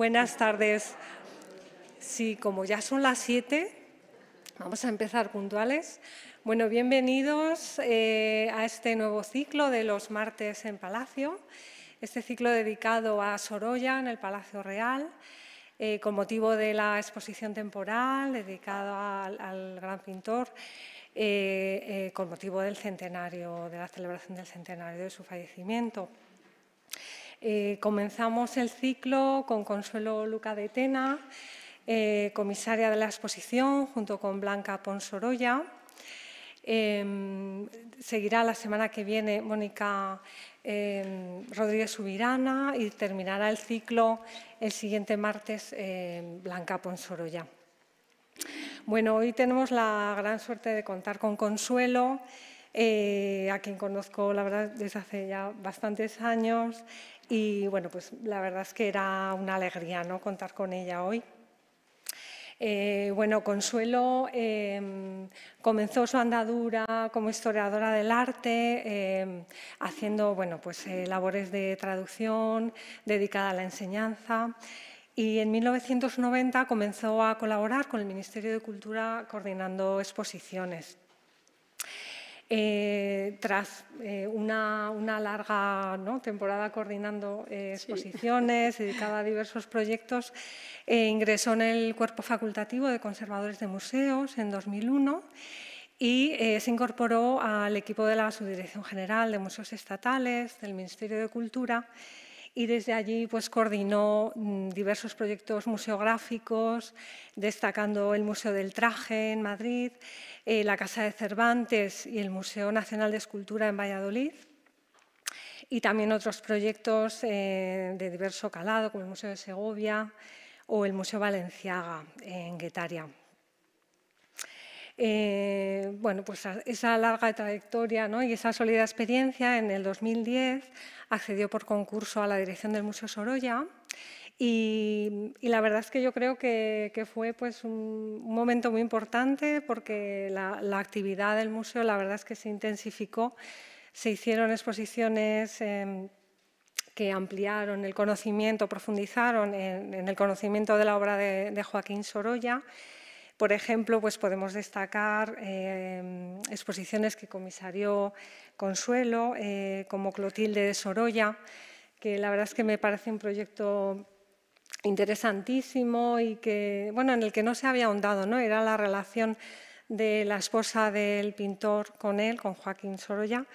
Buenas tardes. Sí, como ya son las siete, vamos a empezar puntuales. Bueno, bienvenidos eh, a este nuevo ciclo de los martes en Palacio, este ciclo dedicado a Sorolla en el Palacio Real, eh, con motivo de la exposición temporal dedicada al, gran pintor. Eh, con motivo del centenario, de la celebración del centenario de su fallecimiento. Eh, comenzamos el ciclo con Consuelo Luca de Tena, eh, comisaria de la exposición, junto con Blanca Ponsoroya. Em, seguirá la semana que viene Mónica em, Rodríguez Subirana y terminará el ciclo el siguiente martes em, Blanca Ponsoroya. Bueno, hoy tenemos la gran suerte de contar con Consuelo. Eh, a quien conozco, la verdad, desde hace ya bastantes años. Y bueno, pues la verdad es que era una alegría ¿no? contar con ella hoy. Eh, bueno, Consuelo em, comenzó su andadura como historiadora del arte, em, haciendo bueno, pues, eh, labores de traducción dedicada a la enseñanza. Y en 1990 comenzó a colaborar con el Ministerio de Cultura coordinando exposiciones. Eh, tras eh, una, larga temporada coordinando eh, exposiciones, dedicada a diversos proyectos, ingresó en el cuerpo facultativo de conservadores de museos en 2001 y se incorporó al equipo de la Subdirección General de Museos Estatales del Ministerio de Cultura y desde allí pues, coordinó mm, diversos proyectos museográficos, destacando el Museo del Traje en Madrid, eh, la Casa de Cervantes y el Museo Nacional de Escultura en Valladolid y también otros proyectos eh, de diverso calado, como el Museo de Segovia o el Museo Valenciaga en Guetaria. Eh, bueno, pues esa larga trayectoria y esa sólida experiencia, en el 2010 accedió por concurso a la dirección del Museo Sorolla. Y, la verdad es que yo creo que, fue pues, un, momento muy importante porque la, actividad del museo la verdad es que se intensificó, se hicieron exposiciones em, que ampliaron el conocimiento, profundizaron en, el conocimiento de la obra de, de Joaquín Sorolla por ejemplo, pues podemos destacar eh, exposiciones que comisarió Consuelo, eh, como Clotilde de Sorolla, que la verdad es que me parece un proyecto interesantísimo y que, bueno, en el que no se había ahondado, ¿no? Era la relación de la esposa del pintor con él, con Joaquín Sorolla,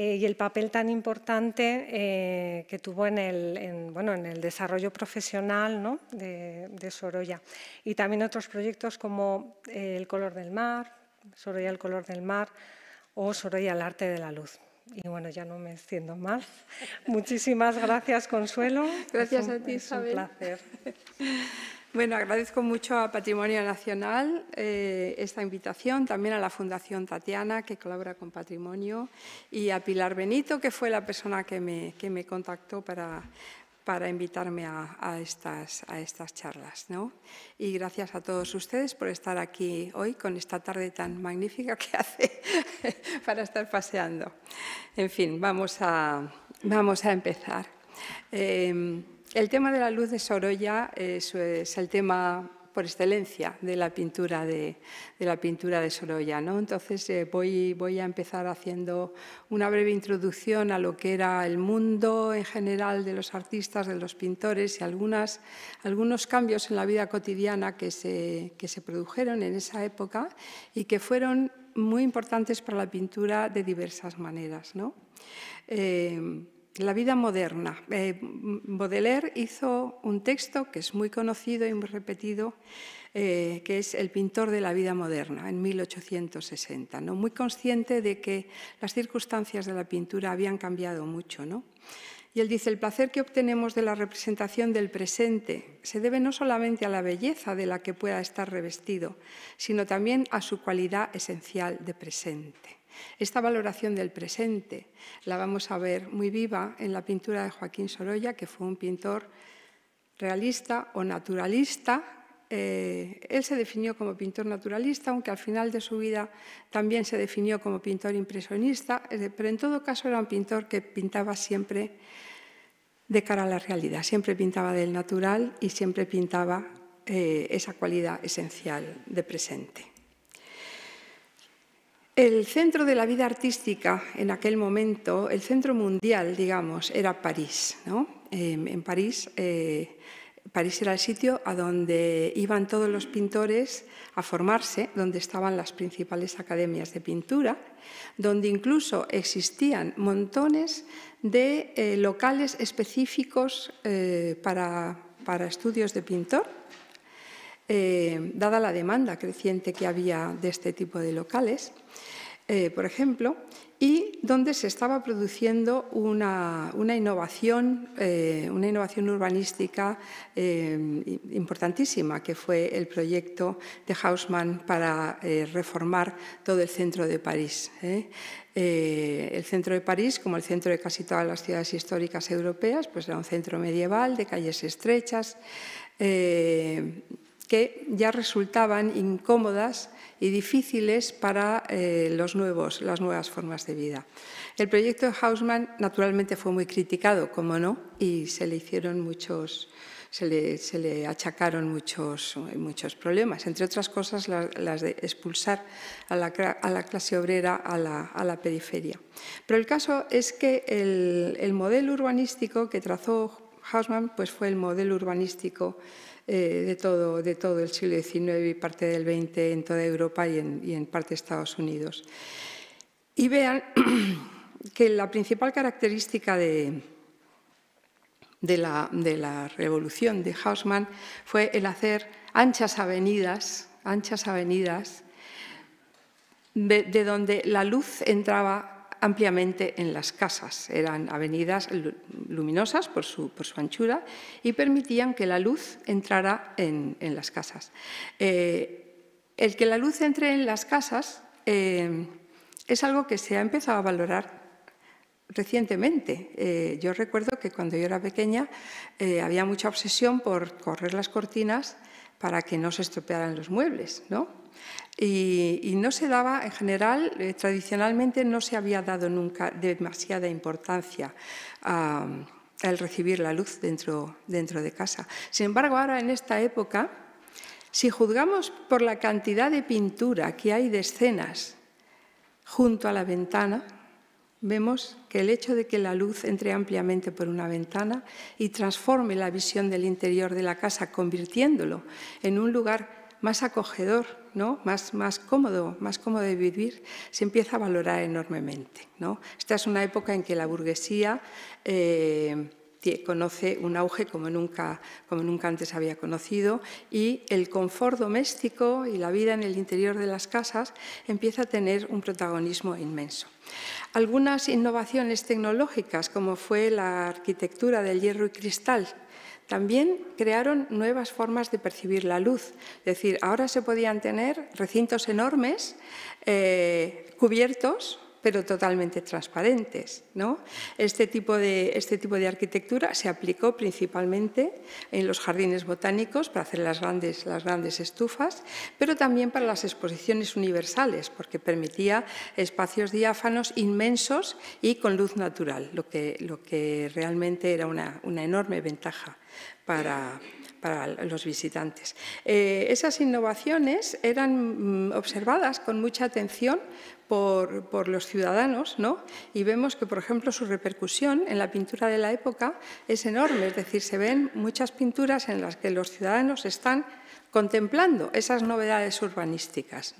eh, y el papel tan importante eh, que tuvo en el, bueno, en el desarrollo profesional de, Sorolla. Y también otros proyectos como eh, El color del mar, Sorolla el color del mar o Sorolla el arte de la luz. Y bueno, ya no me extiendo más. Muchísimas gracias, Consuelo. Gracias a ti, Es un placer. Bueno, agradezco mucho a Patrimonio Nacional eh, esta invitación, también a la Fundación Tatiana, que colabora con Patrimonio, y a Pilar Benito, que fue la persona que me, que me contactó para, para invitarme a, estas, a estas charlas. ¿no? Y gracias a todos ustedes por estar aquí hoy con esta tarde tan magnífica que hace para estar paseando. En fin, vamos a, vamos a empezar. Em, el tema de la luz de Sorolla es, el tema por excelencia de la pintura de, la pintura de Sorolla. ¿no? Entonces eh, voy, voy, a empezar haciendo una breve introducción a lo que era el mundo en general de los artistas, de los pintores y algunas, algunos cambios en la vida cotidiana que se, que se produjeron en esa época y que fueron muy importantes para la pintura de diversas maneras. ¿no? Eh, la vida moderna. Eh, Baudelaire hizo un texto que es muy conocido y muy repetido, eh, que es El pintor de la vida moderna, en 1860, ¿no? muy consciente de que las circunstancias de la pintura habían cambiado mucho. ¿no? Y él dice, el placer que obtenemos de la representación del presente se debe no solamente a la belleza de la que pueda estar revestido, sino también a su cualidad esencial de presente. Esta valoración del presente la vamos a ver muy viva en la pintura de Joaquín Sorolla, que fue un pintor realista o naturalista. Eh, él se definió como pintor naturalista, aunque al final de su vida también se definió como pintor impresionista, eh, pero en todo caso era un pintor que pintaba siempre de cara a la realidad, siempre pintaba del natural y siempre pintaba eh, esa cualidad esencial de presente. El centro de la vida artística en aquel momento, el centro mundial, digamos, era París. Em, en París, eh, París era el sitio a donde iban todos los pintores a formarse, donde estaban las principales academias de pintura, donde incluso existían montones de eh, locales específicos eh, para, estudios de pintor. dada la demanda creciente que había de este tipo de locales. Eh, por ejemplo, y donde se estaba produciendo una, una innovación, eh, urbanística eh, importantísima, que fue el proyecto de Haussmann para reformar todo el centro de París. el centro de París, como el centro de casi todas las ciudades históricas europeas, pues era un centro medieval de calles estrechas que ya resultaban incómodas y difíciles para eh, los nuevos, las nuevas formas de vida. El proyecto de Hausmann naturalmente fue muy criticado, como no, y se le hicieron muchos, se le, achacaron muchos, muchos problemas, entre otras cosas las, de expulsar a la, clase obrera a la, periferia. Pero el caso es que el, modelo urbanístico que trazó Hausmann pues fue el modelo urbanístico eh, de, todo, de todo el siglo XIX y parte del XX en toda Europa y en, parte de Estados Unidos. Y vean que la principal característica de, de la, revolución de Hausmann fue el hacer anchas avenidas, anchas avenidas de donde la luz entraba ampliamente en las casas. Eran avenidas luminosas por su, anchura y permitían que la luz entrara en, las casas. Eh, el que la luz entre en las casas eh, es algo que se ha empezado a valorar recientemente. Eh, yo recuerdo que cuando yo era pequeña había mucha obsesión por correr las cortinas para que no se estropearan los muebles, ¿no? Y, no se daba, en general, eh, tradicionalmente no se había dado nunca demasiada importancia al recibir la luz dentro, dentro de casa. Sin embargo, ahora en esta época, si juzgamos por la cantidad de pintura que hay de escenas junto a la ventana, vemos que el hecho de que la luz entre ampliamente por una ventana y transforme la visión del interior de la casa, convirtiéndolo en un lugar más acogedor más, más cómodo, más cómodo de vivir, se empieza a valorar enormemente. Esta es una época en que la burguesía eh, conoce un auge como nunca, como nunca antes había conocido y el confort doméstico y la vida en el interior de las casas empieza a tener un protagonismo inmenso. Algunas innovaciones tecnológicas, como fue la arquitectura del hierro y cristal, también crearon nuevas formas de percibir la luz, es decir, ahora se podían tener recintos enormes eh, cubiertos pero totalmente transparentes. ¿no? Este, este, tipo de, arquitectura se aplicó principalmente en los jardines botánicos para hacer las grandes, estufas, pero también para las exposiciones universales, porque permitía espacios diáfanos inmensos y con luz natural, lo que, realmente era una enorme ventaja para, los visitantes. Eh, esas innovaciones eran mm, observadas con mucha atención por, los ciudadanos y vemos que, por ejemplo, su repercusión en la pintura de la época es enorme, es decir, se ven muchas pinturas en las que los ciudadanos están contemplando esas novedades urbanísticas,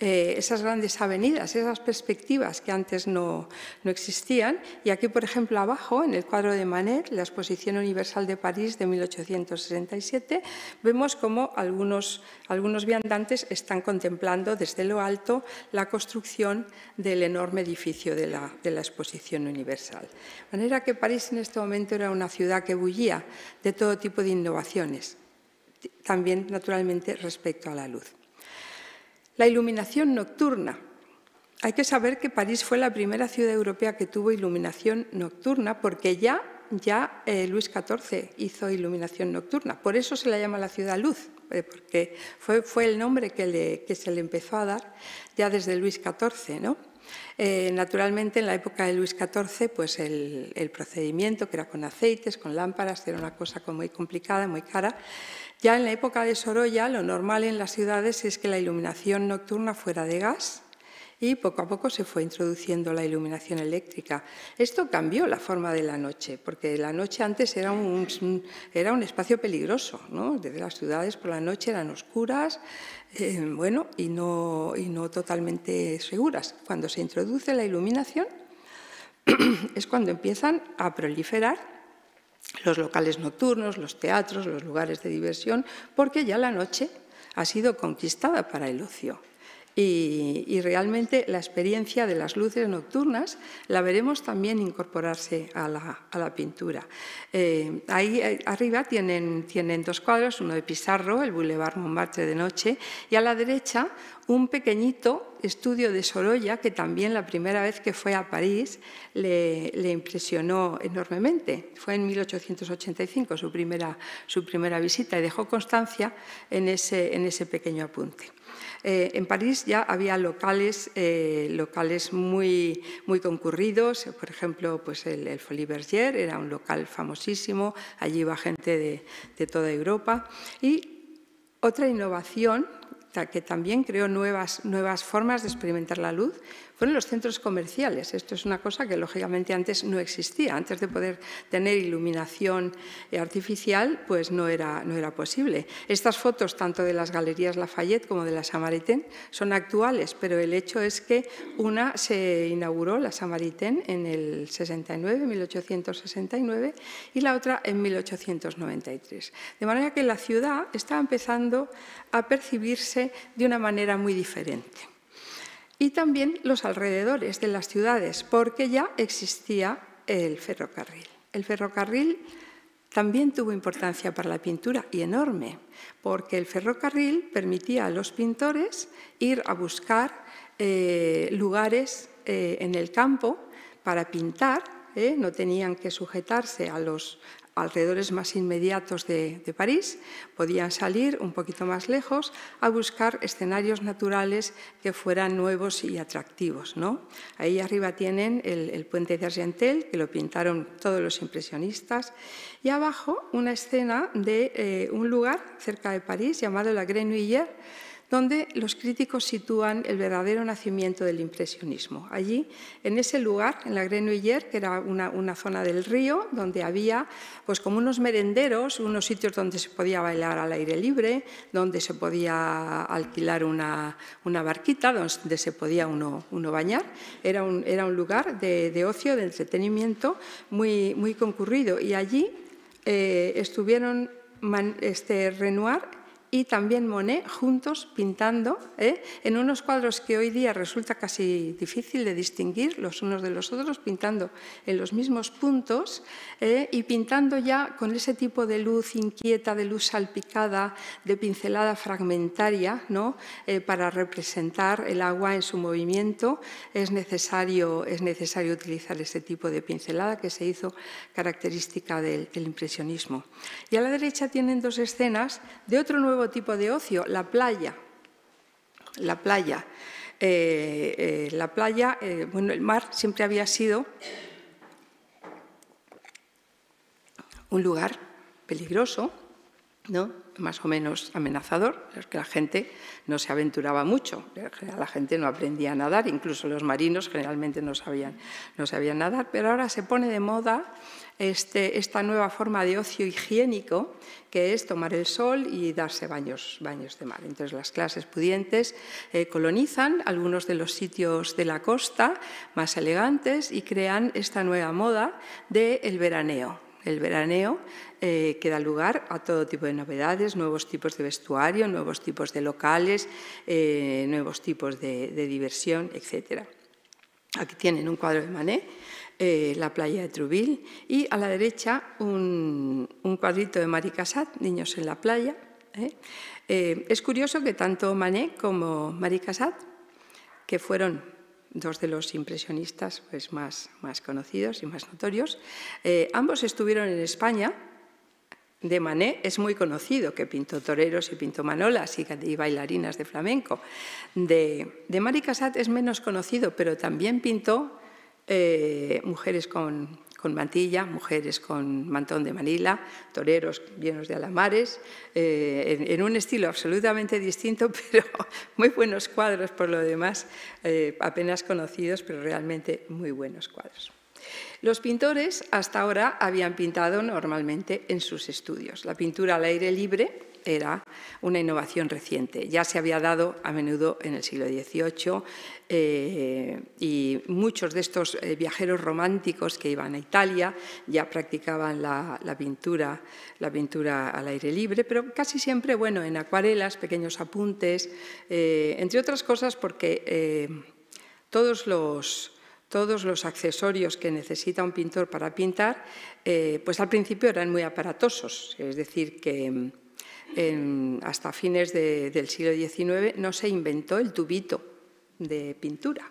eh, esas grandes avenidas, esas perspectivas que antes no, existían. Y aquí, por ejemplo, abajo, en el cuadro de Manet, la Exposición Universal de París de 1867, vemos cómo algunos, algunos viandantes están contemplando desde lo alto la construcción del enorme edificio de la, de la Exposición Universal. De manera que París en este momento era una ciudad que bullía de todo tipo de innovaciones también naturalmente respecto a la luz. La iluminación nocturna. Hay que saber que París fue la primera ciudad europea que tuvo iluminación nocturna porque ya, ya eh, Luis XIV hizo iluminación nocturna. Por eso se la llama la ciudad luz, eh, porque fue, fue, el nombre que, se le empezó a dar ya desde Luis XIV. ¿no? Eh, naturalmente, en la época de Luis XIV, pues el, el, procedimiento, que era con aceites, con lámparas, era una cosa muy complicada, muy cara, ya en la época de Sorolla, lo normal en las ciudades es que la iluminación nocturna fuera de gas y poco a poco se fue introduciendo la iluminación eléctrica. Esto cambió la forma de la noche, porque la noche antes era un, espacio peligroso, Desde las ciudades por la noche eran oscuras, eh, bueno, y no totalmente seguras. Cuando se introduce la iluminación es cuando empiezan a proliferar los locales nocturnos, los teatros, los lugares de diversión, porque ya la noche ha sido conquistada para el ocio. Y, realmente la experiencia de las luces nocturnas la veremos también incorporarse a la, pintura. Eh, ahí eh, arriba tienen, tienen, dos cuadros, uno de Pizarro, el Boulevard Montmartre de noche, y a la derecha un pequeñito estudio de Sorolla que también la primera vez que fue a París le, impresionó enormemente. Fue en 1885 su primera, su primera visita y dejó constancia en ese, en ese pequeño apunte. Eh, en París ya había locales, eh, locales muy, muy concurridos, por ejemplo, pues el, el Folie era un local famosísimo, allí iba gente de, de toda Europa. Y otra innovación que también creó nuevas, formas de experimentar la luz, fueron los centros comerciales. Esto es una cosa que lógicamente antes no existía. Antes de poder tener iluminación eh, artificial, pues no era, posible. Estas fotos, tanto de las galerías Lafayette como de la Samaritaine, son actuales, pero el hecho es que una se inauguró, la Samaritaine, en el 69, 1869, y la otra en 1893. De manera que la ciudad está empezando a percibirse de una manera muy diferente y también los alrededores de las ciudades, porque ya existía el ferrocarril. El ferrocarril también tuvo importancia para la pintura y enorme, porque el ferrocarril permitía a los pintores ir a buscar eh, lugares eh, en el campo para pintar, eh, no tenían que sujetarse a los, alrededores más inmediatos de, París, podían salir un poquito más lejos a buscar escenarios naturales que fueran nuevos y atractivos. Ahí arriba tienen el, puente de Argentel, que lo pintaron todos los impresionistas, y abajo una escena de eh, un lugar cerca de París llamado la Grenouillère, donde los críticos sitúan el verdadero nacimiento del impresionismo. Allí, en ese lugar, en la Grenouillère, que era una, zona del río, donde había pues, como unos merenderos, unos sitios donde se podía bailar al aire libre, donde se podía alquilar una, barquita, donde se podía uno, bañar. Era un, lugar de, ocio, de entretenimiento muy, muy concurrido. Y allí eh, estuvieron este, Renoir y también Monet juntos pintando ¿eh? en unos cuadros que hoy día resulta casi difícil de distinguir los unos de los otros, pintando en los mismos puntos ¿eh? y pintando ya con ese tipo de luz inquieta, de luz salpicada, de pincelada fragmentaria, ¿no? Eh, para representar el agua en su movimiento. Es necesario, es necesario utilizar ese tipo de pincelada que se hizo característica del impresionismo. Y a la derecha tienen dos escenas de otro nuevo tipo de ocio, la playa. La playa. Eh, eh, la playa, eh, bueno, el mar siempre había sido un lugar peligroso, ¿no? más o menos amenazador, es que la gente no se aventuraba mucho, la gente no aprendía a nadar, incluso los marinos generalmente no sabían, no sabían nadar, pero ahora se pone de moda este, esta nueva forma de ocio higiénico, que es tomar el sol y darse baños, de mar. Entonces las clases pudientes eh, colonizan algunos de los sitios de la costa más elegantes y crean esta nueva moda del veraneo, el veraneo eh, que da lugar a todo tipo de novedades, nuevos tipos de vestuario, nuevos tipos de locales, eh, nuevos tipos de, diversión, etcétera Aquí tienen un cuadro de Manet eh, la playa de Trubil y a la derecha un, cuadrito de Mari Cassat Niños en la playa. ¿eh? Eh, es curioso que tanto Manet como Mari Casat, que fueron dos de los impresionistas pues, más, más conocidos y más notorios, ambos estuvieron en España de Manet es muy conocido, que pintó toreros y pintó manolas y, bailarinas de flamenco. De, de Mari es menos conocido, pero también pintó eh, mujeres con, mantilla, mujeres con mantón de Manila, toreros llenos de alamares, eh, en, un estilo absolutamente distinto, pero muy buenos cuadros por lo demás, eh, apenas conocidos, pero realmente muy buenos cuadros. Los pintores hasta ahora habían pintado normalmente en sus estudios. La pintura al aire libre, era una innovación reciente. Ya se había dado a menudo en el siglo XVIII eh, y muchos de estos eh, viajeros románticos que iban a Italia ya practicaban la, pintura, la pintura al aire libre, pero casi siempre bueno, en acuarelas, pequeños apuntes, eh, entre otras cosas porque todos los todos los accesorios que necesita un pintor para pintar, pues al principio eran muy aparatosos, es decir, que hasta fines del siglo XIX, no se inventó el tubito de pintura.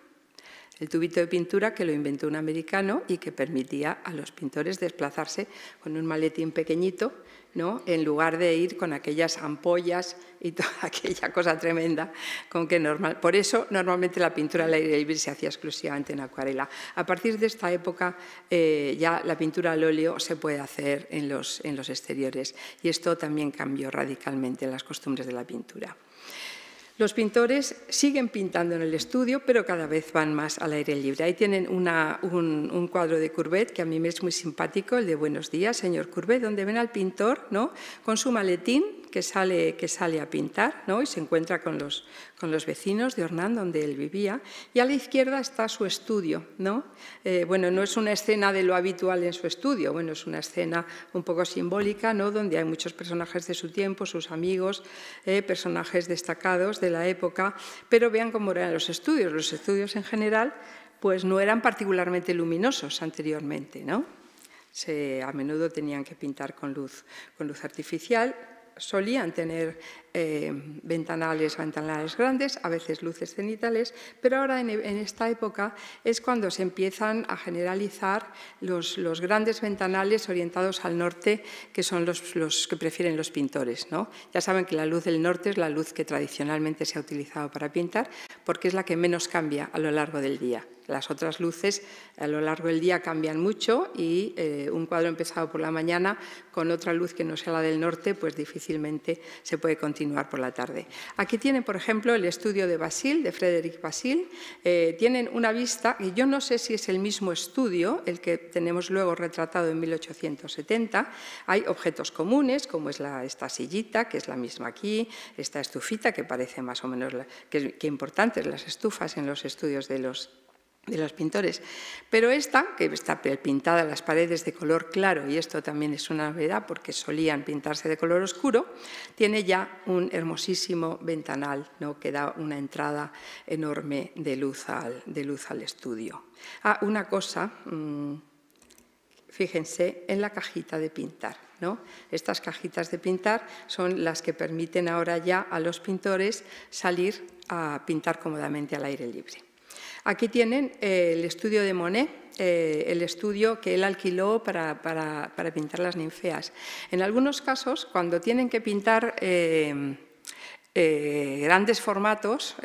El tubito de pintura que lo inventó un americano y que permitía a los pintores desplazarse con un maletín pequeñito ¿no? en lugar de ir con aquellas ampollas y toda aquella cosa tremenda con que normal... Por eso normalmente la pintura al aire libre se hacía exclusivamente en acuarela. A partir de esta época eh, ya la pintura al óleo se puede hacer en los, en los exteriores y esto también cambió radicalmente las costumbres de la pintura. Los pintores siguen pintando en el estudio, pero cada vez van más al aire libre. Ahí tienen una, un, cuadro de Courbet que a mí me es muy simpático, el de Buenos días, señor Courbet, donde ven al pintor ¿no? con su maletín que sale, que sale a pintar ¿no? y se encuentra con los, con los vecinos de Ornán, donde él vivía. Y a la izquierda está su estudio. ¿no? Eh, bueno, no es una escena de lo habitual en su estudio, bueno, es una escena un poco simbólica, ¿no? donde hay muchos personajes de su tiempo, sus amigos, eh, personajes destacados de la época, pero vean cómo eran los estudios. Los estudios en general pues no eran particularmente luminosos anteriormente, ¿no? Se, a menudo tenían que pintar con luz, con luz artificial solían tener eh, ventanales, ventanales grandes, a veces luces cenitales, pero ahora en, e, esta época es cuando se empiezan a generalizar los, grandes ventanales orientados al norte, que son los, que prefieren los pintores. Ya saben que la luz del norte es la luz que tradicionalmente se ha utilizado para pintar, porque es la que menos cambia a lo largo del día. Las otras luces a lo largo del día cambian mucho y eh, un cuadro empezado por la mañana con otra luz que no sea la del norte, pues difícilmente se puede continuar por la tarde. Aquí tiene, por ejemplo, el estudio de Basil, de Frederick Basil. Eh, tienen una vista, que yo no sé si es el mismo estudio, el que tenemos luego retratado en 1870. Hay objetos comunes, como es la, esta sillita, que es la misma aquí, esta estufita, que parece más o menos, que importantes las estufas en los estudios de los de los pintores. Pero esta, que está pintada las paredes de color claro, y esto también es una novedad porque solían pintarse de color oscuro, tiene ya un hermosísimo ventanal ¿no? que da una entrada enorme de luz al, de luz al estudio. Ah, una cosa, mm, fíjense en la cajita de pintar. ¿No? Estas cajitas de pintar son las que permiten ahora ya a los pintores salir a pintar cómodamente al aire libre. Aquí tienen eh, el estudio de Monet, eh, el estudio que él alquiló para, pintar las ninfeas. En algunos casos, cuando tienen que pintar eh, grandes formatos,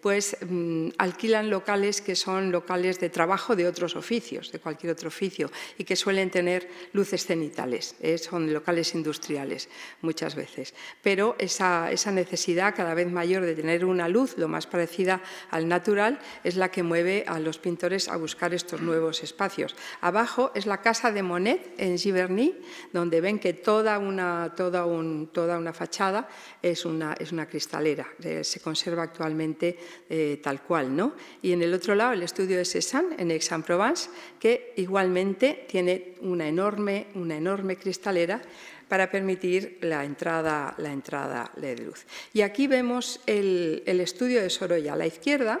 pues mm, alquilan locales que son locales de trabajo de otros oficios, de cualquier otro oficio, y que suelen tener luces cenitales, ¿eh? son locales industriales muchas veces. Pero esa, necesidad cada vez mayor de tener una luz lo más parecida al natural es la que mueve a los pintores a buscar estos nuevos espacios. Abajo es la casa de Monet en Giverny, donde ven que toda una, toda una fachada es una, es una cristalera. Eh, se conserva actualmente eh, tal cual. ¿no? Y en el otro lado, el estudio de Cézanne, en Aix-en-Provence, que igualmente tiene una enorme, una enorme cristalera para permitir la entrada, la entrada de luz. Y aquí vemos el, el estudio de Sorolla. A la izquierda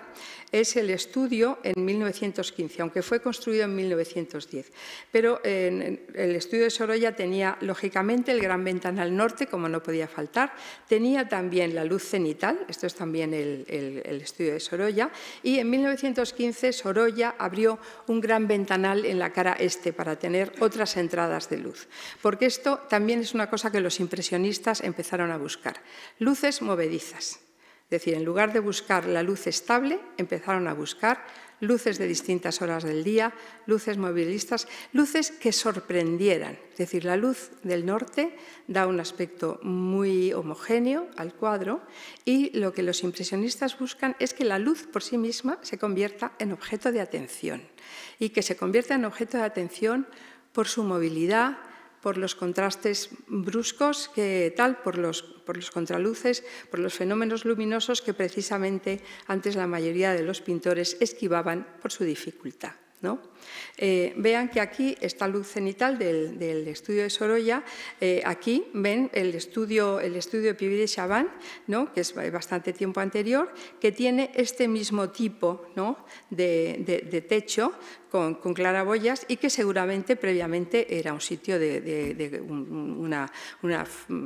es el estudio en 1915, aunque fue construido en 1910. Pero el estudio de Sorolla tenía, lógicamente, el gran ventanal norte, como no podía faltar, tenía también la luz cenital, esto es también el, el estudio de Sorolla, y en 1915 Sorolla abrió un gran ventanal en la cara este para tener otras entradas de luz, porque esto también es una cosa que los impresionistas empezaron a buscar, luces movedizas. Es decir, en lugar de buscar la luz estable, empezaron a buscar luces de distintas horas del día, luces movilistas, luces que sorprendieran. Es decir, la luz del norte da un aspecto muy homogéneo al cuadro y lo que los impresionistas buscan es que la luz por sí misma se convierta en objeto de atención y que se convierta en objeto de atención por su movilidad, por los contrastes bruscos que tal, por los, por los contraluces, por los fenómenos luminosos que precisamente antes la mayoría de los pintores esquivaban por su dificultad. ¿No? Eh, vean que aquí esta luz cenital del, estudio de Sorolla, eh, aquí ven el estudio, el estudio de ¿no? que es bastante tiempo anterior, que tiene este mismo tipo ¿no? de, techo con, claraboyas y que seguramente previamente era un sitio de, una,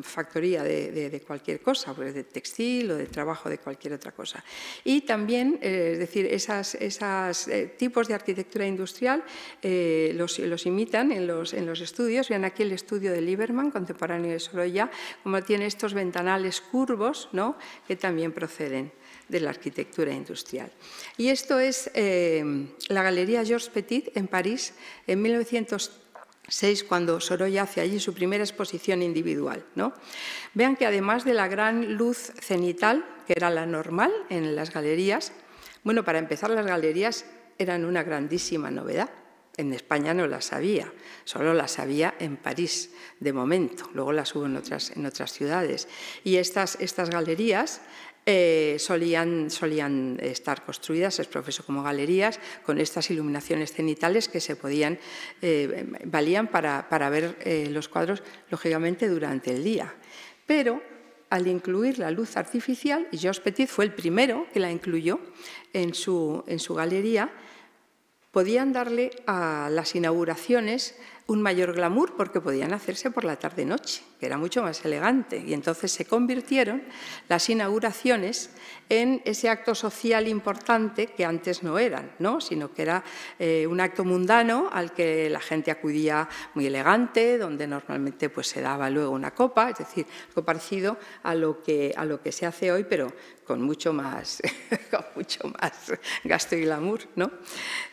factoría de, cualquier cosa, pues de textil o de trabajo de cualquier otra cosa. Y también, eh, es decir, esos eh, tipos de arquitectura industrial eh, los, imitan en los, estudios. Vean aquí el estudio de Lieberman, contemporáneo de Sorolla, como tiene estos ventanales curvos ¿no? que también proceden de la arquitectura industrial. Y esto es eh, la Galería Georges Petit en París en 1906, cuando Sorolla hace allí su primera exposición individual. ¿no? Vean que además de la gran luz cenital, que era la normal en las galerías, bueno, para empezar las galerías eran una grandísima novedad. En España no las había, solo las había en París de momento, luego las hubo en otras, en otras ciudades. Y estas, estas galerías eh, solían, estar construidas, es profeso como galerías, con estas iluminaciones cenitales que se podían, eh, valían para, ver eh, los cuadros, lógicamente, durante el día. Pero al incluir la luz artificial, y Georges Petit fue el primero que la incluyó en su galería, podían darle a las inauguraciones un mayor glamour porque podían hacerse por la tarde-noche, que era mucho más elegante. Y entonces se convirtieron las inauguraciones en ese acto social importante que antes no eran, ¿no? sino que era eh, un acto mundano al que la gente acudía muy elegante, donde normalmente pues, se daba luego una copa, es decir, algo parecido a lo que, a lo que se hace hoy, pero con mucho más, mucho más gasto y glamour. ¿no?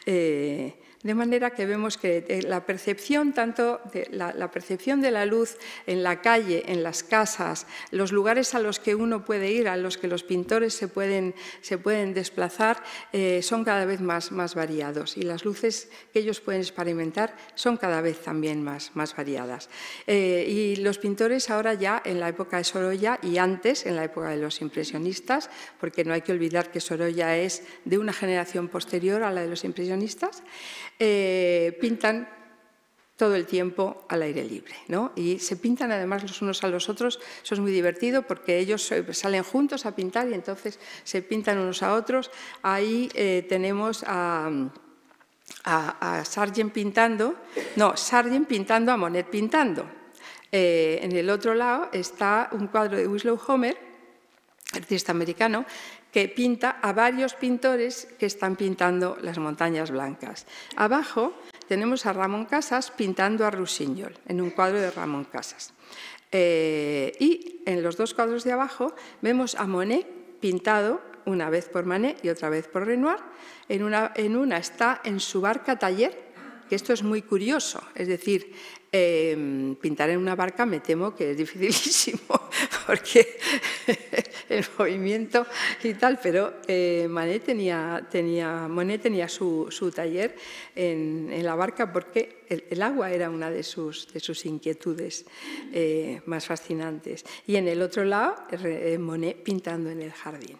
Eh, de manera que vemos que eh, la percepción, tanto de la, percepción de la luz en la calle, en las casas, los lugares a los que uno puede ir, a los que los pintores se pueden, se pueden desplazar, eh, son cada vez más, más variados y las luces que ellos pueden experimentar son cada vez también más, más variadas. Eh, y los pintores ahora ya en la época de Sorolla y antes, en la época de los impresionistas, porque no hay que olvidar que Sorolla es de una generación posterior a la de los impresionistas, eh, pintan todo el tiempo al aire libre. ¿no? Y se pintan además los unos a los otros, eso es muy divertido porque ellos eh, salen juntos a pintar y entonces se pintan unos a otros. Ahí eh, tenemos a, Sargent pintando, no, Sargent pintando a Monet pintando. en el otro lado está un cuadro de Winslow Homer, artista americano, que pinta a varios pintores que están pintando las montañas blancas. Abajo tenemos a Ramón Casas pintando a Rusiñol, en un cuadro de Ramón Casas. Eh, y en los dos cuadros de abajo vemos a Monet pintado una vez por Manet y otra vez por Renoir. En una, está en su barca taller, que esto es muy curioso, es decir, eh, pintar en una barca me temo que es dificilísimo porque el movimiento y tal, pero eh, tenía, tenía, Monet tenía su, taller en, la barca porque el, agua era una de sus, de sus inquietudes eh, más fascinantes. Y en el otro lado, eh, Monet pintando en el jardín.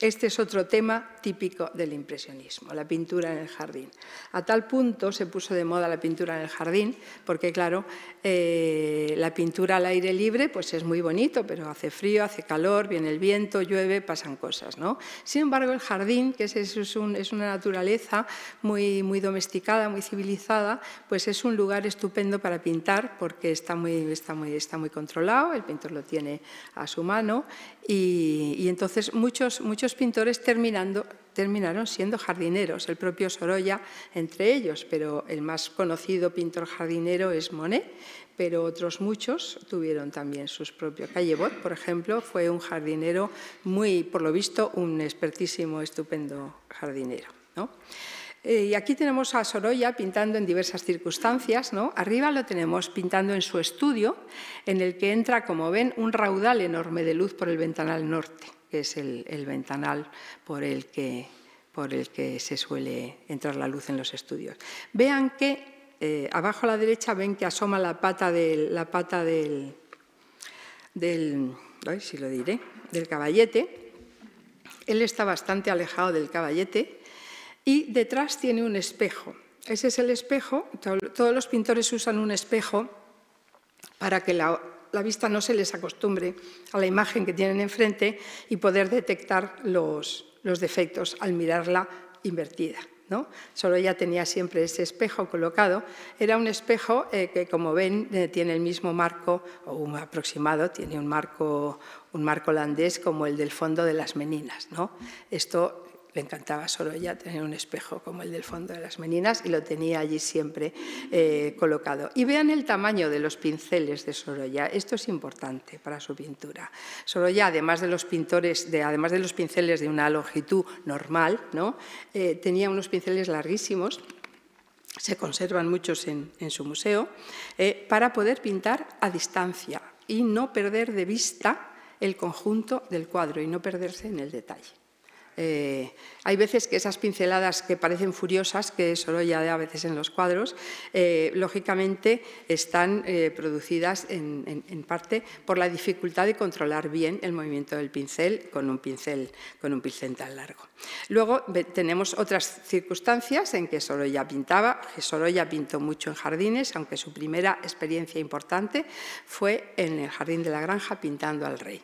Este es otro tema típico del impresionismo, la pintura en el jardín. A tal punto se puso de moda la pintura en el jardín, porque claro, eh, la pintura al aire libre pues es muy bonito, pero hace frío, hace calor, viene el viento, llueve, pasan cosas. ¿no? Sin embargo, el jardín, que es, una naturaleza muy, muy domesticada, muy civilizada, pues es un lugar estupendo para pintar, porque está muy, está muy, está muy controlado, el pintor lo tiene a su mano, y, entonces muchos Muchos pintores terminaron siendo jardineros, el propio Sorolla entre ellos, pero el más conocido pintor jardinero es Monet, pero otros muchos tuvieron también sus propios. Callebot, por ejemplo, fue un jardinero muy, por lo visto, un expertísimo, estupendo jardinero. Eh, y aquí tenemos a Sorolla pintando en diversas circunstancias. Arriba lo tenemos pintando en su estudio, en el que entra, como ven, un raudal enorme de luz por el ventanal norte que es el, ventanal por el, que, por el que se suele entrar la luz en los estudios. Vean que eh, abajo a la derecha ven que asoma la pata del, la pata del, lo diré, del caballete. Él está bastante alejado del caballete y detrás tiene un espejo. Ese es el espejo. Todos los pintores usan un espejo para que la, la vista no se les acostumbre a la imagen que tienen enfrente y poder detectar los, defectos al mirarla invertida. ¿no? Solo ella tenía siempre ese espejo colocado. Era un espejo eh, que, como ven, eh, tiene el mismo marco, o un aproximado, tiene un marco, un marco holandés como el del fondo de las meninas. ¿no? Esto le encantaba a Sorolla tener un espejo como el del fondo de las meninas y lo tenía allí siempre eh, colocado. Y vean el tamaño de los pinceles de Sorolla, esto es importante para su pintura. Sorolla, además de los pintores, de, además de los pinceles de una longitud normal, ¿no? Eh, tenía unos pinceles larguísimos se conservan muchos en, su museo, eh, para poder pintar a distancia y no perder de vista el conjunto del cuadro y no perderse en el detalle. Eh, hay veces que esas pinceladas que parecen furiosas, que Sorolla da a veces en los cuadros, eh, lógicamente están eh, producidas en, parte por la dificultad de controlar bien el movimiento del pincel con un pincel, con un pincel tan largo. Luego tenemos otras circunstancias en que Sorolla pintaba. Sorolla pintó mucho en jardines, aunque su primera experiencia importante fue en el Jardín de la Granja pintando al rey.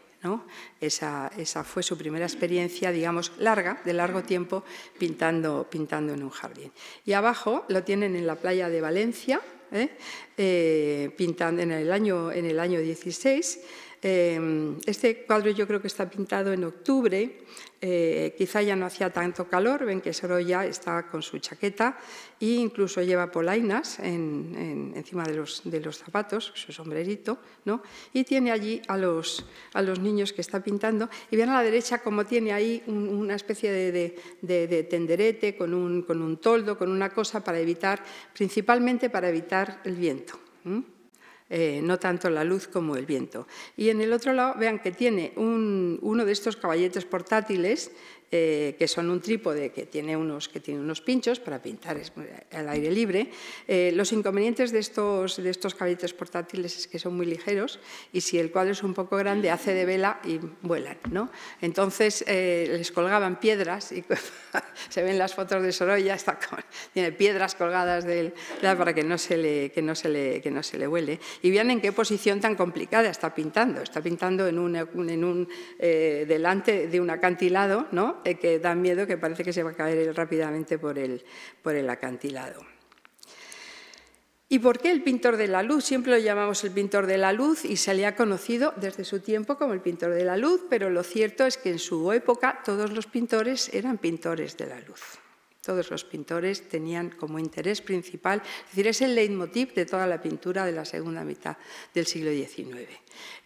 Esa, fue su primera experiencia, digamos, larga, de largo tiempo, pintando, en un jardín. Y abajo lo tienen en la playa de Valencia, ¿eh? Eh, pintando en el año, en el año 16. Em, este cuadro yo creo que está pintado en octubre, eh, quizá ya no hacía tanto calor, ven que Sorolla está con su chaqueta e incluso lleva polainas encima de los, zapatos, su sombrerito, ¿no? y tiene allí a los, a los niños que está pintando. Y ven a la derecha como tiene ahí una especie de, tenderete con un, toldo, con una cosa para evitar, principalmente para evitar el viento. Eh, no tanto la luz como el viento. Y en el otro lado, vean que tiene un, uno de estos caballetes portátiles eh, que son un trípode que tiene unos, que tiene unos pinchos para pintar al aire libre. Eh, los inconvenientes de estos, de estos caballetes portátiles es que son muy ligeros y si el cuadro es un poco grande hace de vela y vuelan. ¿no? Entonces eh, les colgaban piedras y se ven las fotos de Sorolla, está tiene piedras colgadas para que no, se le, que, no se le, no se le huele. Y vean en qué posición tan complicada está pintando. Está pintando en en un delante de un acantilado, ¿no? Eh, que da miedo que parece que se va a caer rápidamente por el, por el acantilado. ¿Y por qué el pintor de la luz? Siempre lo llamamos el pintor de la luz y se le ha conocido desde su tiempo como el pintor de la luz, pero lo cierto es que en su época todos los pintores eran pintores de la luz todos los pintores tenían como interés principal, es decir, es el leitmotiv de toda la pintura de la segunda mitad del siglo XIX.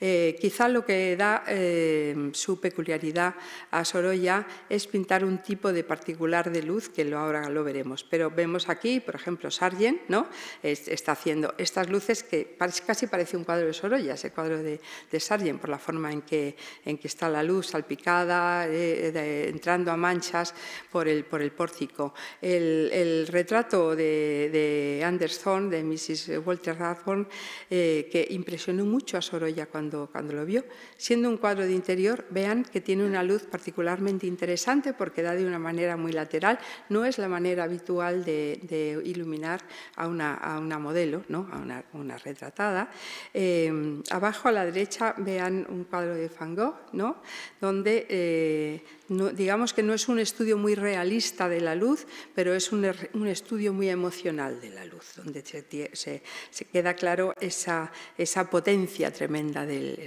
Eh, quizá lo que da eh, su peculiaridad a Sorolla es pintar un tipo de particular de luz que lo, ahora lo veremos, pero vemos aquí, por ejemplo, Sargent ¿no? está haciendo estas luces que casi parece un cuadro de Sorolla, ese cuadro de, Sargent, por la forma en que, en que está la luz salpicada, eh, entrando a manchas por el, por el pórtico el, retrato de, Anderson, de Mrs. Walter Rathbone, eh, que impresionó mucho a Sorolla cuando, cuando lo vio. Siendo un cuadro de interior, vean que tiene una luz particularmente interesante porque da de una manera muy lateral. No es la manera habitual de, iluminar a una, a modelo, a una, retratada. Eh, abajo a la derecha vean un cuadro de Van Gogh, ¿no? donde eh, digamos que no es un estudio muy realista de la luz, pero es er, un, estudio muy emocional de la luz, donde se, queda claro esa, potencia tremenda del,